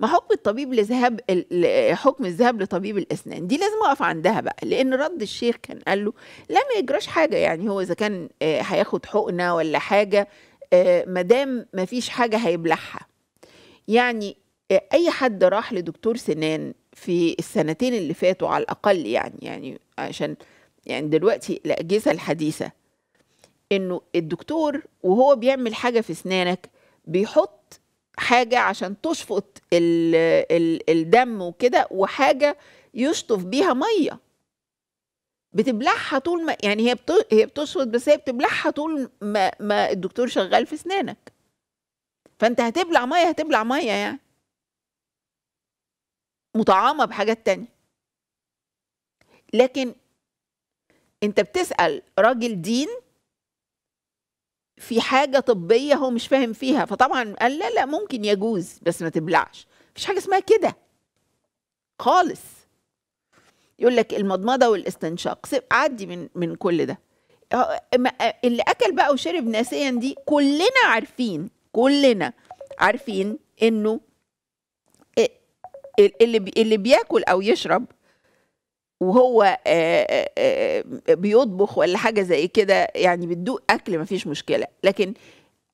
ما حكم الطبيب لذهاب حكم الذهاب لطبيب الاسنان دي لازم اقف عندها بقى لان رد الشيخ كان قال له لا ما يجراش حاجه يعني هو اذا كان آه، هياخد حقنه ولا حاجه آه، ما دام ما فيش حاجه هيبلعها يعني آه، اي حد راح لدكتور سنان في السنتين اللي فاتوا على الأقل يعني يعني عشان يعني دلوقتي الأجهزة الحديثة إنه الدكتور وهو بيعمل حاجة في أسنانك بيحط حاجة عشان تشفط الدم وكده وحاجة يشطف بيها مية بتبلعها طول ما يعني هي هي بتشفط بس هي بتبلعها طول ما ما الدكتور شغال في أسنانك فأنت هتبلع مية هتبلع مية يعني مطعمة بحاجات تانية لكن انت بتسأل راجل دين في حاجة طبية هو مش فاهم فيها فطبعا قال لا لا ممكن يجوز بس ما تبلعش مفيش حاجة اسمها كده خالص يقول لك المضمضة والاستنشاق سيب عدي من من كل ده آه، آه، اللي اكل بقى وشرب ناسيا دي كلنا عارفين كلنا عارفين انه اللي اللي بياكل او يشرب وهو آه، آه، آه، بيطبخ ولا حاجه زي كده يعني بتدوق اكل مفيش مشكله لكن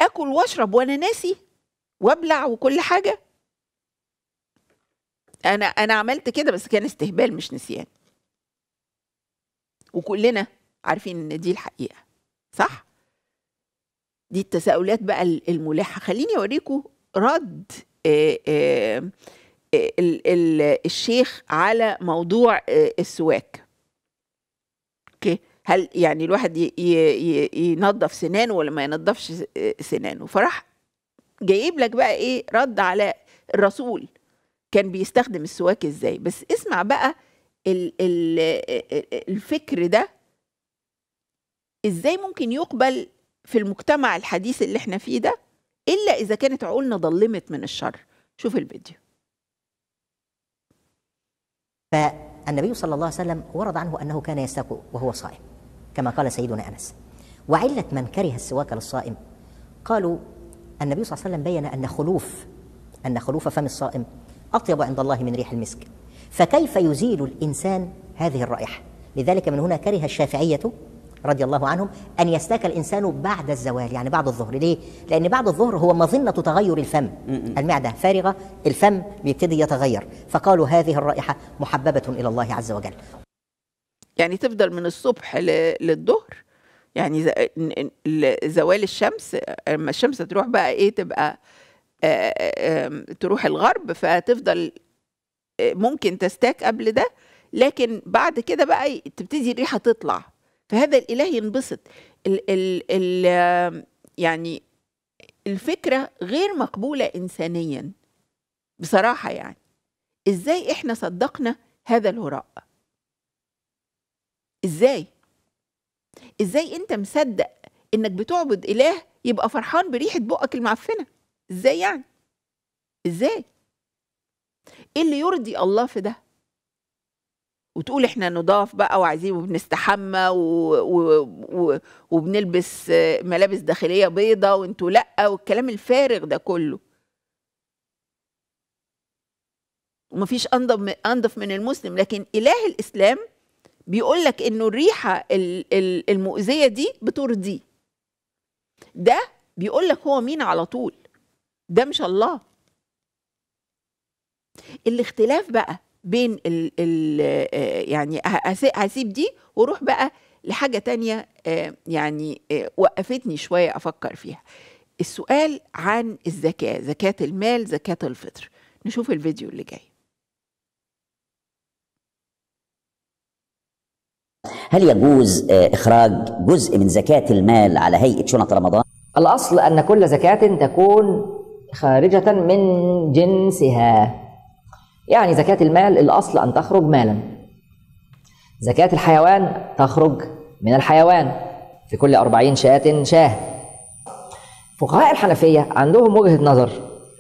اكل واشرب وانا ناسي وابلع وكل حاجه انا انا عملت كده بس كان استهبال مش نسيان وكلنا عارفين ان دي الحقيقه صح دي التساؤلات بقى الملحه خليني اوريكم رد آآ آآ الشيخ على موضوع آه، السواك اوكي هل يعني الواحد ينظف سنانه ولا ما ينظفش آه، سنانه فراح جايب لك بقى ايه رد على الرسول كان بيستخدم السواك ازاي بس اسمع بقى آه، الفكر ده ازاي ممكن يقبل في المجتمع الحديث اللي احنا فيه ده الا اذا كانت عقولنا ضلمت من الشر شوف الفيديو فالنبي صلى الله عليه وسلم ورد عنه أنه كان يستاك وهو صائم كما قال سيدنا أنس وعلة من كره السواك للصائم قالوا النبي صلى الله عليه وسلم بين أن خلوف أن خلوف فم الصائم أطيب عند الله من ريح المسك فكيف يزيل الإنسان هذه الرائحة لذلك من هنا كره الشافعية رضي الله عنهم أن يستاك الإنسان بعد الزوال يعني بعد الظهر ليه؟ لأن بعد الظهر هو مظنة تغير الفم المعدة فارغة الفم بيبتدي يتغير فقالوا هذه الرائحة محببة إلى الله عز وجل يعني تفضل من الصبح للظهر يعني زوال الشمس لما الشمس تروح بقى ايه تبقى آه، آه، تروح الغرب فتفضل آه، ممكن تستاك قبل ده لكن بعد كده بقى تبتدي الريحه تطلع فهذا الاله ينبسط ال ال ال يعني الفكره غير مقبوله انسانيا بصراحه يعني ازاي احنا صدقنا هذا الهراء ازاي ازاي انت مصدق انك بتعبد اله يبقى فرحان بريحه بقك المعفنه ازاي يعني ازاي ايه اللي يرضي الله في ده وتقول احنا نضاف بقى وعايزين وبنستحمى و... و... و... وبنلبس ملابس داخليه بيضه وانتوا لا والكلام الفارغ ده كله ومفيش انضف انضف من المسلم لكن اله الاسلام بيقول لك انه الريحه المؤذيه دي بترضيه ده بيقول لك هو مين على طول ده مش الله الاختلاف بقى بين ال ال آه، يعني أه، هسيب دي واروح بقى لحاجة تانية آه، يعني وقفتني شوية أفكر فيها السؤال عن الزكاة زكاة المال زكاة الفطر نشوف الفيديو اللي جاي هل يجوز إخراج جزء من زكاة المال على هيئة شنط رمضان؟ الأصل أن كل زكاة تكون خارجة من جنسها يعني زكاة المال الأصل أن تخرج مالا زكاة الحيوان تخرج من الحيوان في كل أربعين شاة شاه فقهاء الحنفية عندهم وجهة نظر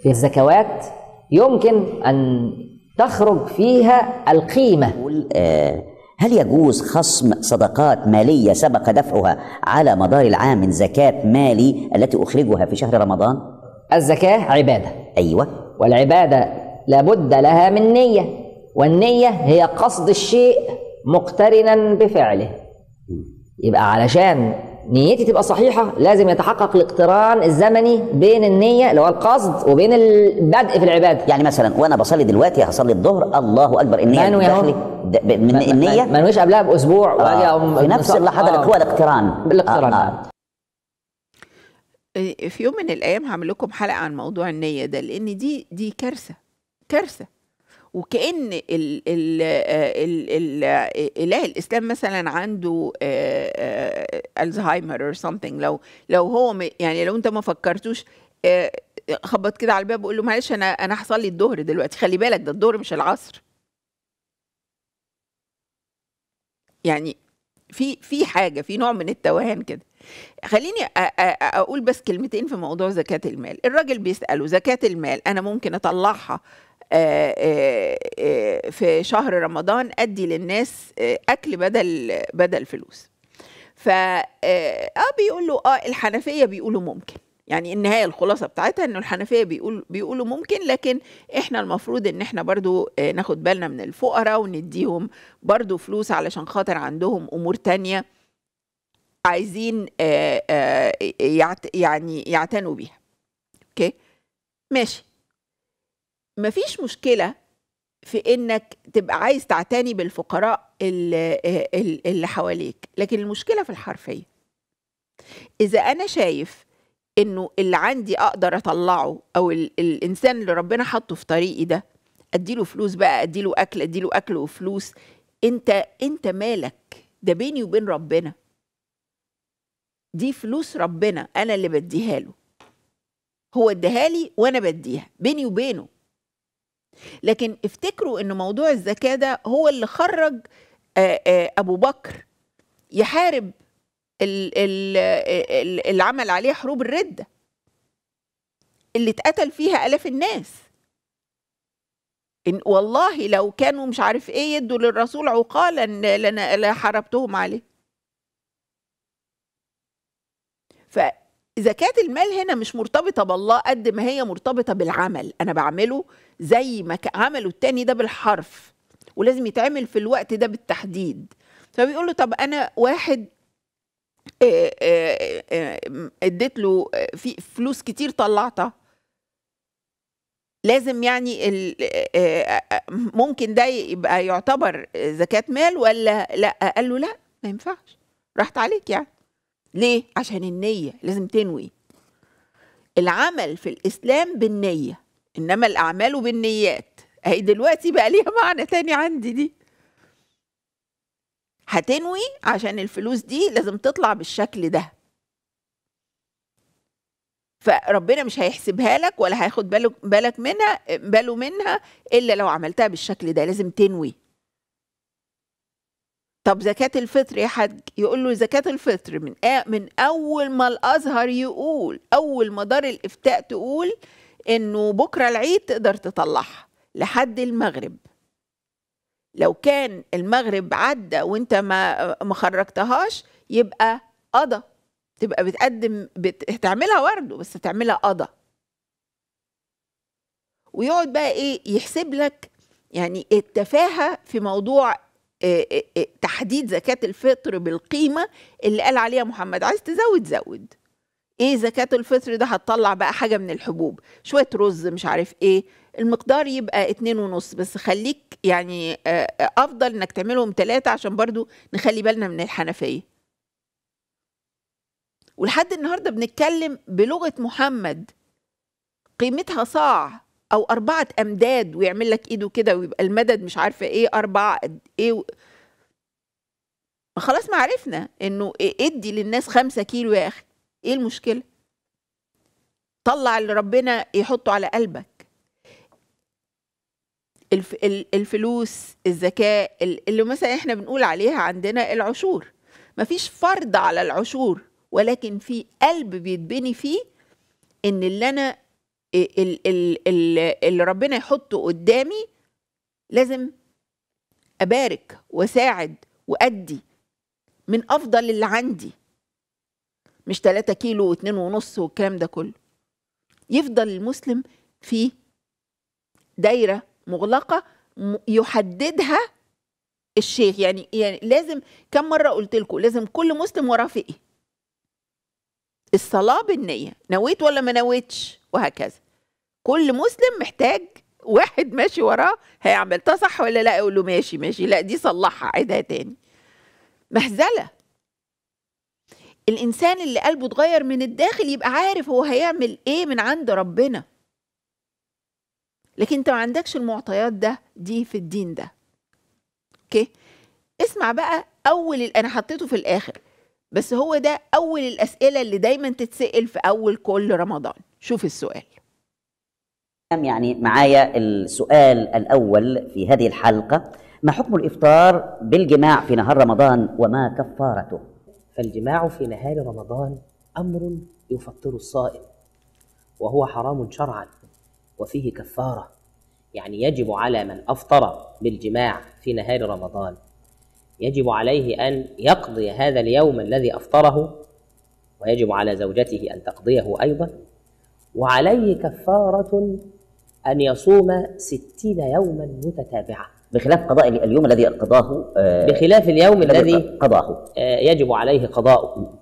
في الزكوات يمكن أن تخرج فيها القيمة آه، هل يجوز خصم صدقات مالية سبق دفعها على مدار العام من زكاة مالي التي أخرجها في شهر رمضان؟ الزكاة عبادة أيوة والعبادة لابد لها من نية والنية هي قصد الشيء مقترنا بفعله يبقى علشان نيتي تبقى صحيحة لازم يتحقق الاقتران الزمني بين النية اللي هو القصد وبين البدء في العبادة يعني مثلا وانا بصلي دلوقتي هصلي الظهر الله اكبر النية داخلي من النية ما نويش قبلها باسبوع آه في نفس اللحظة آه هو الاقتران الاقتران آه آه. إيه، في يوم من الايام هعمل لكم حلقه عن موضوع النيه ده لان دي دي كارثه كارثه وكأن ال ال ال ال إله الإسلام مثلا عنده ألزهايمر أو something لو لو هو يعني لو أنت ما فكرتوش خبط كده على الباب وقول له معلش أنا أنا حصل لي الظهر دلوقتي خلي بالك ده الظهر مش العصر يعني في في حاجه في نوع من التوهان كده خليني اقول بس كلمتين في موضوع زكاه المال الراجل بيساله زكاه المال انا ممكن اطلعها آه، آه، آه، في شهر رمضان ادي للناس اكل بدل بدل فلوس ف اه بيقول له اه الحنفيه بيقولوا ممكن يعني النهايه الخلاصه بتاعتها انه الحنفيه بيقول بيقولوا ممكن لكن احنا المفروض ان احنا برضو ناخد بالنا من الفقراء ونديهم برضو فلوس علشان خاطر عندهم امور تانية عايزين يعني يعتنوا بيها اوكي ماشي مفيش مشكله في انك تبقى عايز تعتني بالفقراء اللي, اللي حواليك لكن المشكله في الحرفيه اذا انا شايف انه اللي عندي اقدر اطلعه او الانسان اللي ربنا حطه في طريقي ده اديله فلوس بقى اديله اكل اديله اكل وفلوس انت انت مالك ده بيني وبين ربنا دي فلوس ربنا انا اللي بديها له هو اديها لي وانا بديها بيني وبينه لكن افتكروا ان موضوع الزكاه ده هو اللي خرج ابو بكر يحارب اللي عمل عليه حروب الرده اللي اتقتل فيها الاف الناس إن والله لو كانوا مش عارف ايه يدوا للرسول عقالا لحاربتهم عليه ف زكاة المال هنا مش مرتبطة بالله قد ما هي مرتبطة بالعمل أنا بعمله زي ما عمله التاني ده بالحرف ولازم يتعمل في الوقت ده بالتحديد فبيقول له طب أنا واحد اديت له في فلوس كتير طلعتها لازم يعني ممكن ده يبقى يعتبر زكاة مال ولا لا قال له لا ما ينفعش راحت عليك يعني ليه عشان النيه لازم تنوي العمل في الاسلام بالنيه انما الاعمال بالنيات هي دلوقتي بقى ليها معنى تاني عندي دي هتنوي عشان الفلوس دي لازم تطلع بالشكل ده فربنا مش هيحسبها لك ولا هياخد بالك منها باله منها الا لو عملتها بالشكل ده لازم تنوي طب زكاة الفطر يا حاج يقول له زكاة الفطر من من أول ما الأزهر يقول أول ما دار الإفتاء تقول إنه بكرة العيد تقدر تطلعها لحد المغرب لو كان المغرب عدى وأنت ما ما خرجتهاش يبقى قضى تبقى بتقدم بتعملها هتعملها ورده بس تعملها قضى ويقعد بقى ايه يحسب لك يعني التفاهه في موضوع آه، آه، آه، تحديد زكاة الفطر بالقيمة اللي قال عليها محمد عايز تزود زود ايه زكاة الفطر ده هتطلع بقى حاجة من الحبوب شوية رز مش عارف ايه المقدار يبقى اتنين ونص بس خليك يعني افضل انك تعملهم تلاتة عشان برضو نخلي بالنا من الحنفية ولحد النهاردة بنتكلم بلغة محمد قيمتها صاع او اربعه امداد ويعمل لك ايده كده ويبقى المدد مش عارفه ايه اربع ايه و... خلاص ما عرفنا انه ادي للناس خمسة كيلو يا اخي ايه المشكله طلع اللي ربنا يحطه على قلبك الف... الفلوس الزكاه اللي مثلا احنا بنقول عليها عندنا العشور مفيش فرض على العشور ولكن في قلب بيتبني فيه ان اللي انا اللي ربنا يحطه قدامي لازم أبارك وأساعد وأدي من أفضل اللي عندي مش 3 كيلو واتنين ونص والكلام ده كله يفضل المسلم في دايرة مغلقة يحددها الشيخ يعني يعني لازم كم مرة قلت لكم لازم كل مسلم وراه في ايه الصلاة بالنية نويت ولا ما نويتش وهكذا كل مسلم محتاج واحد ماشي وراه هيعمل ده صح ولا لا يقول له ماشي ماشي لا دي صلحها عيدها تاني مهزله الانسان اللي قلبه اتغير من الداخل يبقى عارف هو هيعمل ايه من عند ربنا لكن انت ما عندكش المعطيات ده دي في الدين ده اوكي اسمع بقى اول اللي انا حطيته في الاخر بس هو ده اول الاسئله اللي دايما تتسال في اول كل رمضان شوف السؤال يعني معايا السؤال الأول في هذه الحلقة ما حكم الإفطار بالجماع في نهار رمضان وما كفارته؟ فالجماع في نهار رمضان أمر يفطر الصائم وهو حرام شرعا وفيه كفارة يعني يجب على من أفطر بالجماع في نهار رمضان يجب عليه أن يقضي هذا اليوم الذي أفطره ويجب على زوجته أن تقضيه أيضا وعليه كفارة أن يصوم ستين يوما متتابعة بخلاف قضاء اليوم الذي قضاه آه، بخلاف اليوم الذي قضاه آه، يجب عليه قضاؤه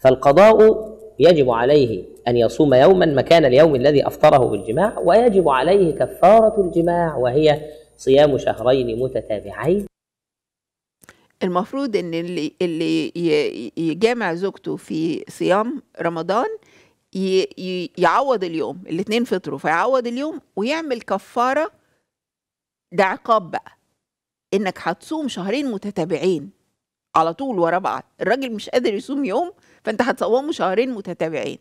فالقضاء يجب عليه أن يصوم يوما مكان اليوم الذي أفطره بالجماع ويجب عليه كفارة الجماع وهي صيام شهرين متتابعين المفروض ان اللي اللي يجامع زوجته في صيام رمضان يعوض اليوم الاثنين فطروا فيعوض اليوم ويعمل كفارة ده عقاب بقى انك هتصوم شهرين متتابعين على طول ورا بعض الراجل مش قادر يصوم يوم فانت هتصومه شهرين متتابعين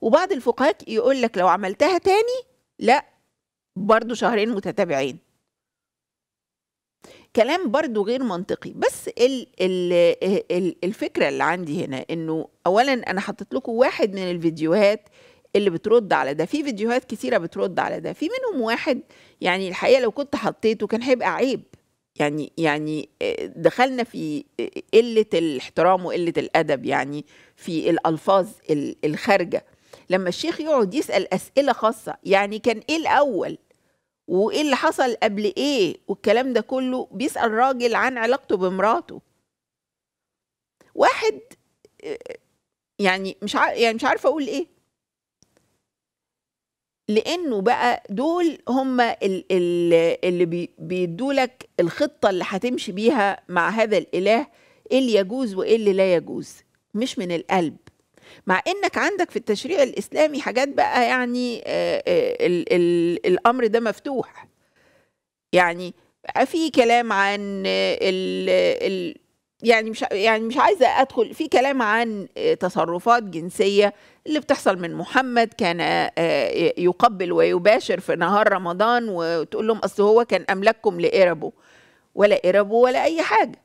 وبعض الفقهاء يقول لك لو عملتها تاني لا برضو شهرين متتابعين كلام برضو غير منطقي بس ال ال الـ الفكرة اللي عندي هنا انه اولا انا حطيت لكم واحد من الفيديوهات اللي بترد على ده في فيديوهات كثيرة بترد على ده في منهم واحد يعني الحقيقة لو كنت حطيته كان هيبقى عيب يعني يعني دخلنا في قلة الاحترام وقلة الأدب يعني في الألفاظ الخارجة لما الشيخ يقعد يسأل أسئلة خاصة يعني كان إيه الأول وايه اللي حصل قبل ايه والكلام ده كله بيسال راجل عن علاقته بمراته واحد يعني مش عارف يعني مش عارفه اقول ايه لانه بقى دول هم اللي بيدوا لك الخطه اللي هتمشي بيها مع هذا الاله ايه اللي يجوز وايه اللي لا يجوز مش من القلب مع انك عندك في التشريع الاسلامي حاجات بقى يعني الـ آه، آه، ال ال الامر ده مفتوح يعني في كلام عن ال ال يعني مش يعني مش عايزه ادخل في كلام عن تصرفات جنسيه اللي بتحصل من محمد كان آه، يقبل ويباشر في نهار رمضان وتقول لهم اصل هو كان املاككم لاربه ولا اربه ولا اي حاجه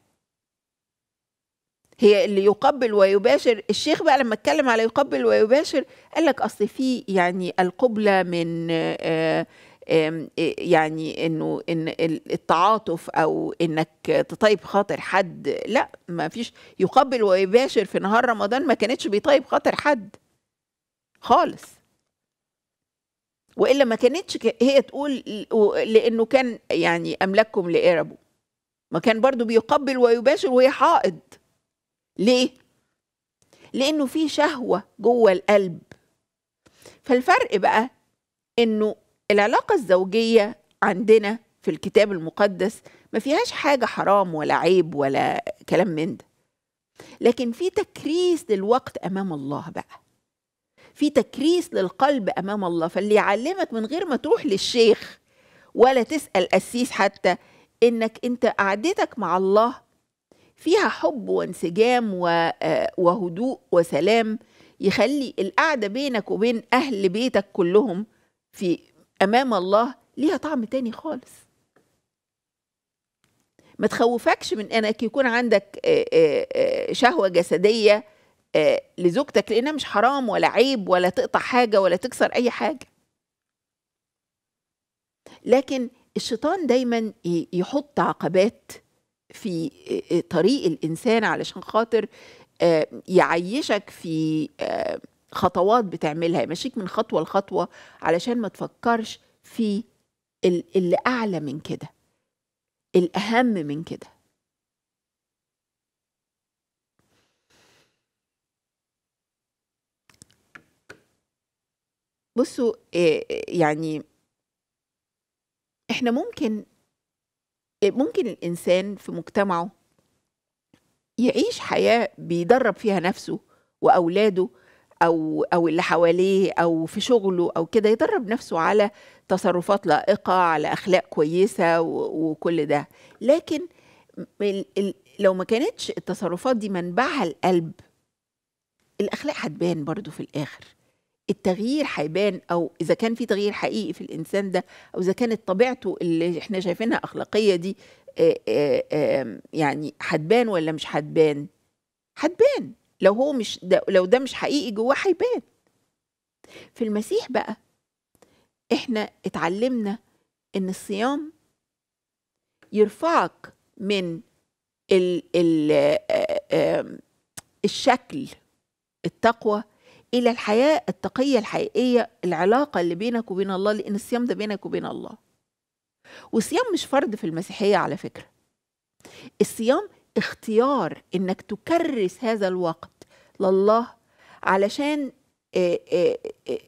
هي اللي يقبل ويباشر الشيخ بقى لما اتكلم على يقبل ويباشر قال لك اصل في يعني القبله من آه، آه، يعني انه ان التعاطف او انك تطيب خاطر حد لا ما فيش يقبل ويباشر في نهار رمضان ما كانتش بيطيب خاطر حد خالص والا ما كانتش هي تقول لانه كان يعني املاككم لاربه ما كان برضو بيقبل ويباشر وهي حائض ليه لانه في شهوه جوه القلب فالفرق بقى انه العلاقه الزوجيه عندنا في الكتاب المقدس ما فيهاش حاجه حرام ولا عيب ولا كلام من ده لكن في تكريس للوقت امام الله بقى في تكريس للقلب امام الله فاللي يعلمك من غير ما تروح للشيخ ولا تسال قسيس حتى انك انت قعدتك مع الله فيها حب وانسجام آه، وهدوء وسلام يخلي القعدة بينك وبين أهل بيتك كلهم في أمام الله ليها طعم تاني خالص ما تخوفكش من انك يكون عندك آه، آه، شهوه جسديه لزوجتك لانها مش حرام ولا عيب ولا تقطع حاجه ولا تكسر اي حاجه لكن الشيطان دايما يحط عقبات في آه، آه، طريق الانسان علشان خاطر آه، يعيشك في خطوات بتعملها يمشيك من خطوه لخطوه علشان ما تفكرش في اللي اعلى من كده الاهم من كده بصوا يعني احنا ممكن إيه، ممكن الإنسان في مجتمعه يعيش حياة بيدرب فيها نفسه وأولاده أو أو اللي حواليه أو في شغله أو كده يدرب نفسه على تصرفات لائقة على أخلاق كويسة وكل ده لكن لو ما كانتش التصرفات دي منبعها القلب الأخلاق هتبان برضو في الآخر التغيير هيبان او اذا كان في تغيير حقيقي في الانسان ده او اذا كانت طبيعته اللي احنا شايفينها اخلاقيه دي آآ آه، آآ آه، يعني هتبان ولا مش هتبان هتبان لو هو مش ده لو ده مش حقيقي جواه هيبان في المسيح بقى احنا اتعلمنا ان الصيام يرفعك من الـ الـ آه، الشكل التقوى الى الحياه التقيه الحقيقيه العلاقه اللي بينك وبين الله لان الصيام ده بينك وبين الله والصيام مش فرض في المسيحيه على فكره الصيام اختيار انك تكرس هذا الوقت لله علشان اي اي اي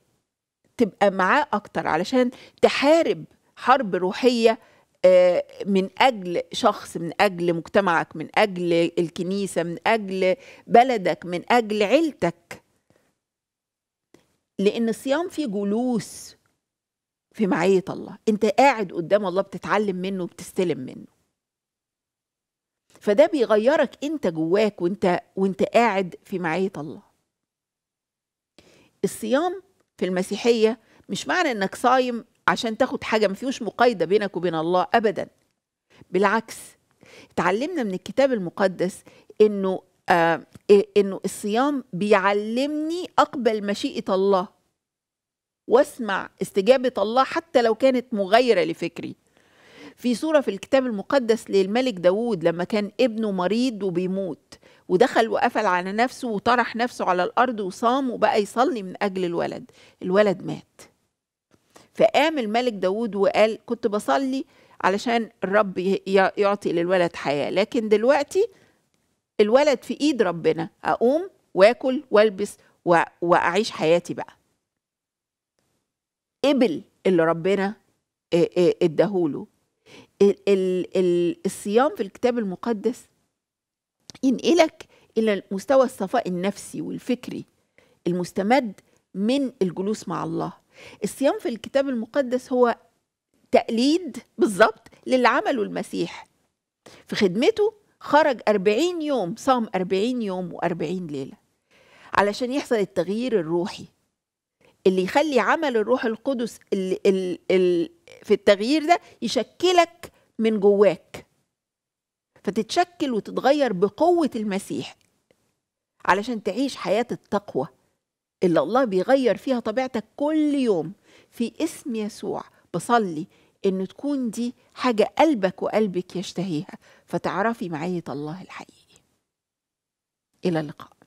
تبقى معاه اكتر علشان تحارب حرب روحيه من اجل شخص من اجل مجتمعك من اجل الكنيسه من اجل بلدك من اجل عيلتك لأن الصيام فيه جلوس في معية الله أنت قاعد قدام الله بتتعلم منه وبتستلم منه فده بيغيرك أنت جواك وأنت وأنت قاعد في معية الله الصيام في المسيحية مش معنى أنك صايم عشان تاخد حاجة ما فيهوش مقايده بينك وبين الله أبدا بالعكس اتعلمنا من الكتاب المقدس أنه آه، إيه، انه الصيام بيعلمني اقبل مشيئه الله واسمع استجابه الله حتى لو كانت مغايره لفكري في صورة في الكتاب المقدس للملك داوود لما كان ابنه مريض وبيموت ودخل وقفل على نفسه وطرح نفسه على الأرض وصام وبقى يصلي من أجل الولد الولد مات فقام الملك داوود وقال كنت بصلي علشان الرب يعطي للولد حياة لكن دلوقتي الولد في ايد ربنا اقوم واكل والبس واعيش حياتي بقى قبل اللي ربنا اداهوله الصيام في الكتاب المقدس ينقلك الى مستوى الصفاء النفسي والفكري المستمد من الجلوس مع الله الصيام في الكتاب المقدس هو تقليد بالظبط للي عمله المسيح في خدمته خرج أربعين يوم صام أربعين يوم وأربعين ليلة علشان يحصل التغيير الروحي اللي يخلي عمل الروح القدس اللي ال ال في التغيير ده يشكلك من جواك فتتشكل وتتغير بقوة المسيح علشان تعيش حياة التقوى اللي الله بيغير فيها طبيعتك كل يوم في اسم يسوع بصلي ان تكون دي حاجه قلبك وقلبك يشتهيها فتعرفي معيه الله الحقيقي الى اللقاء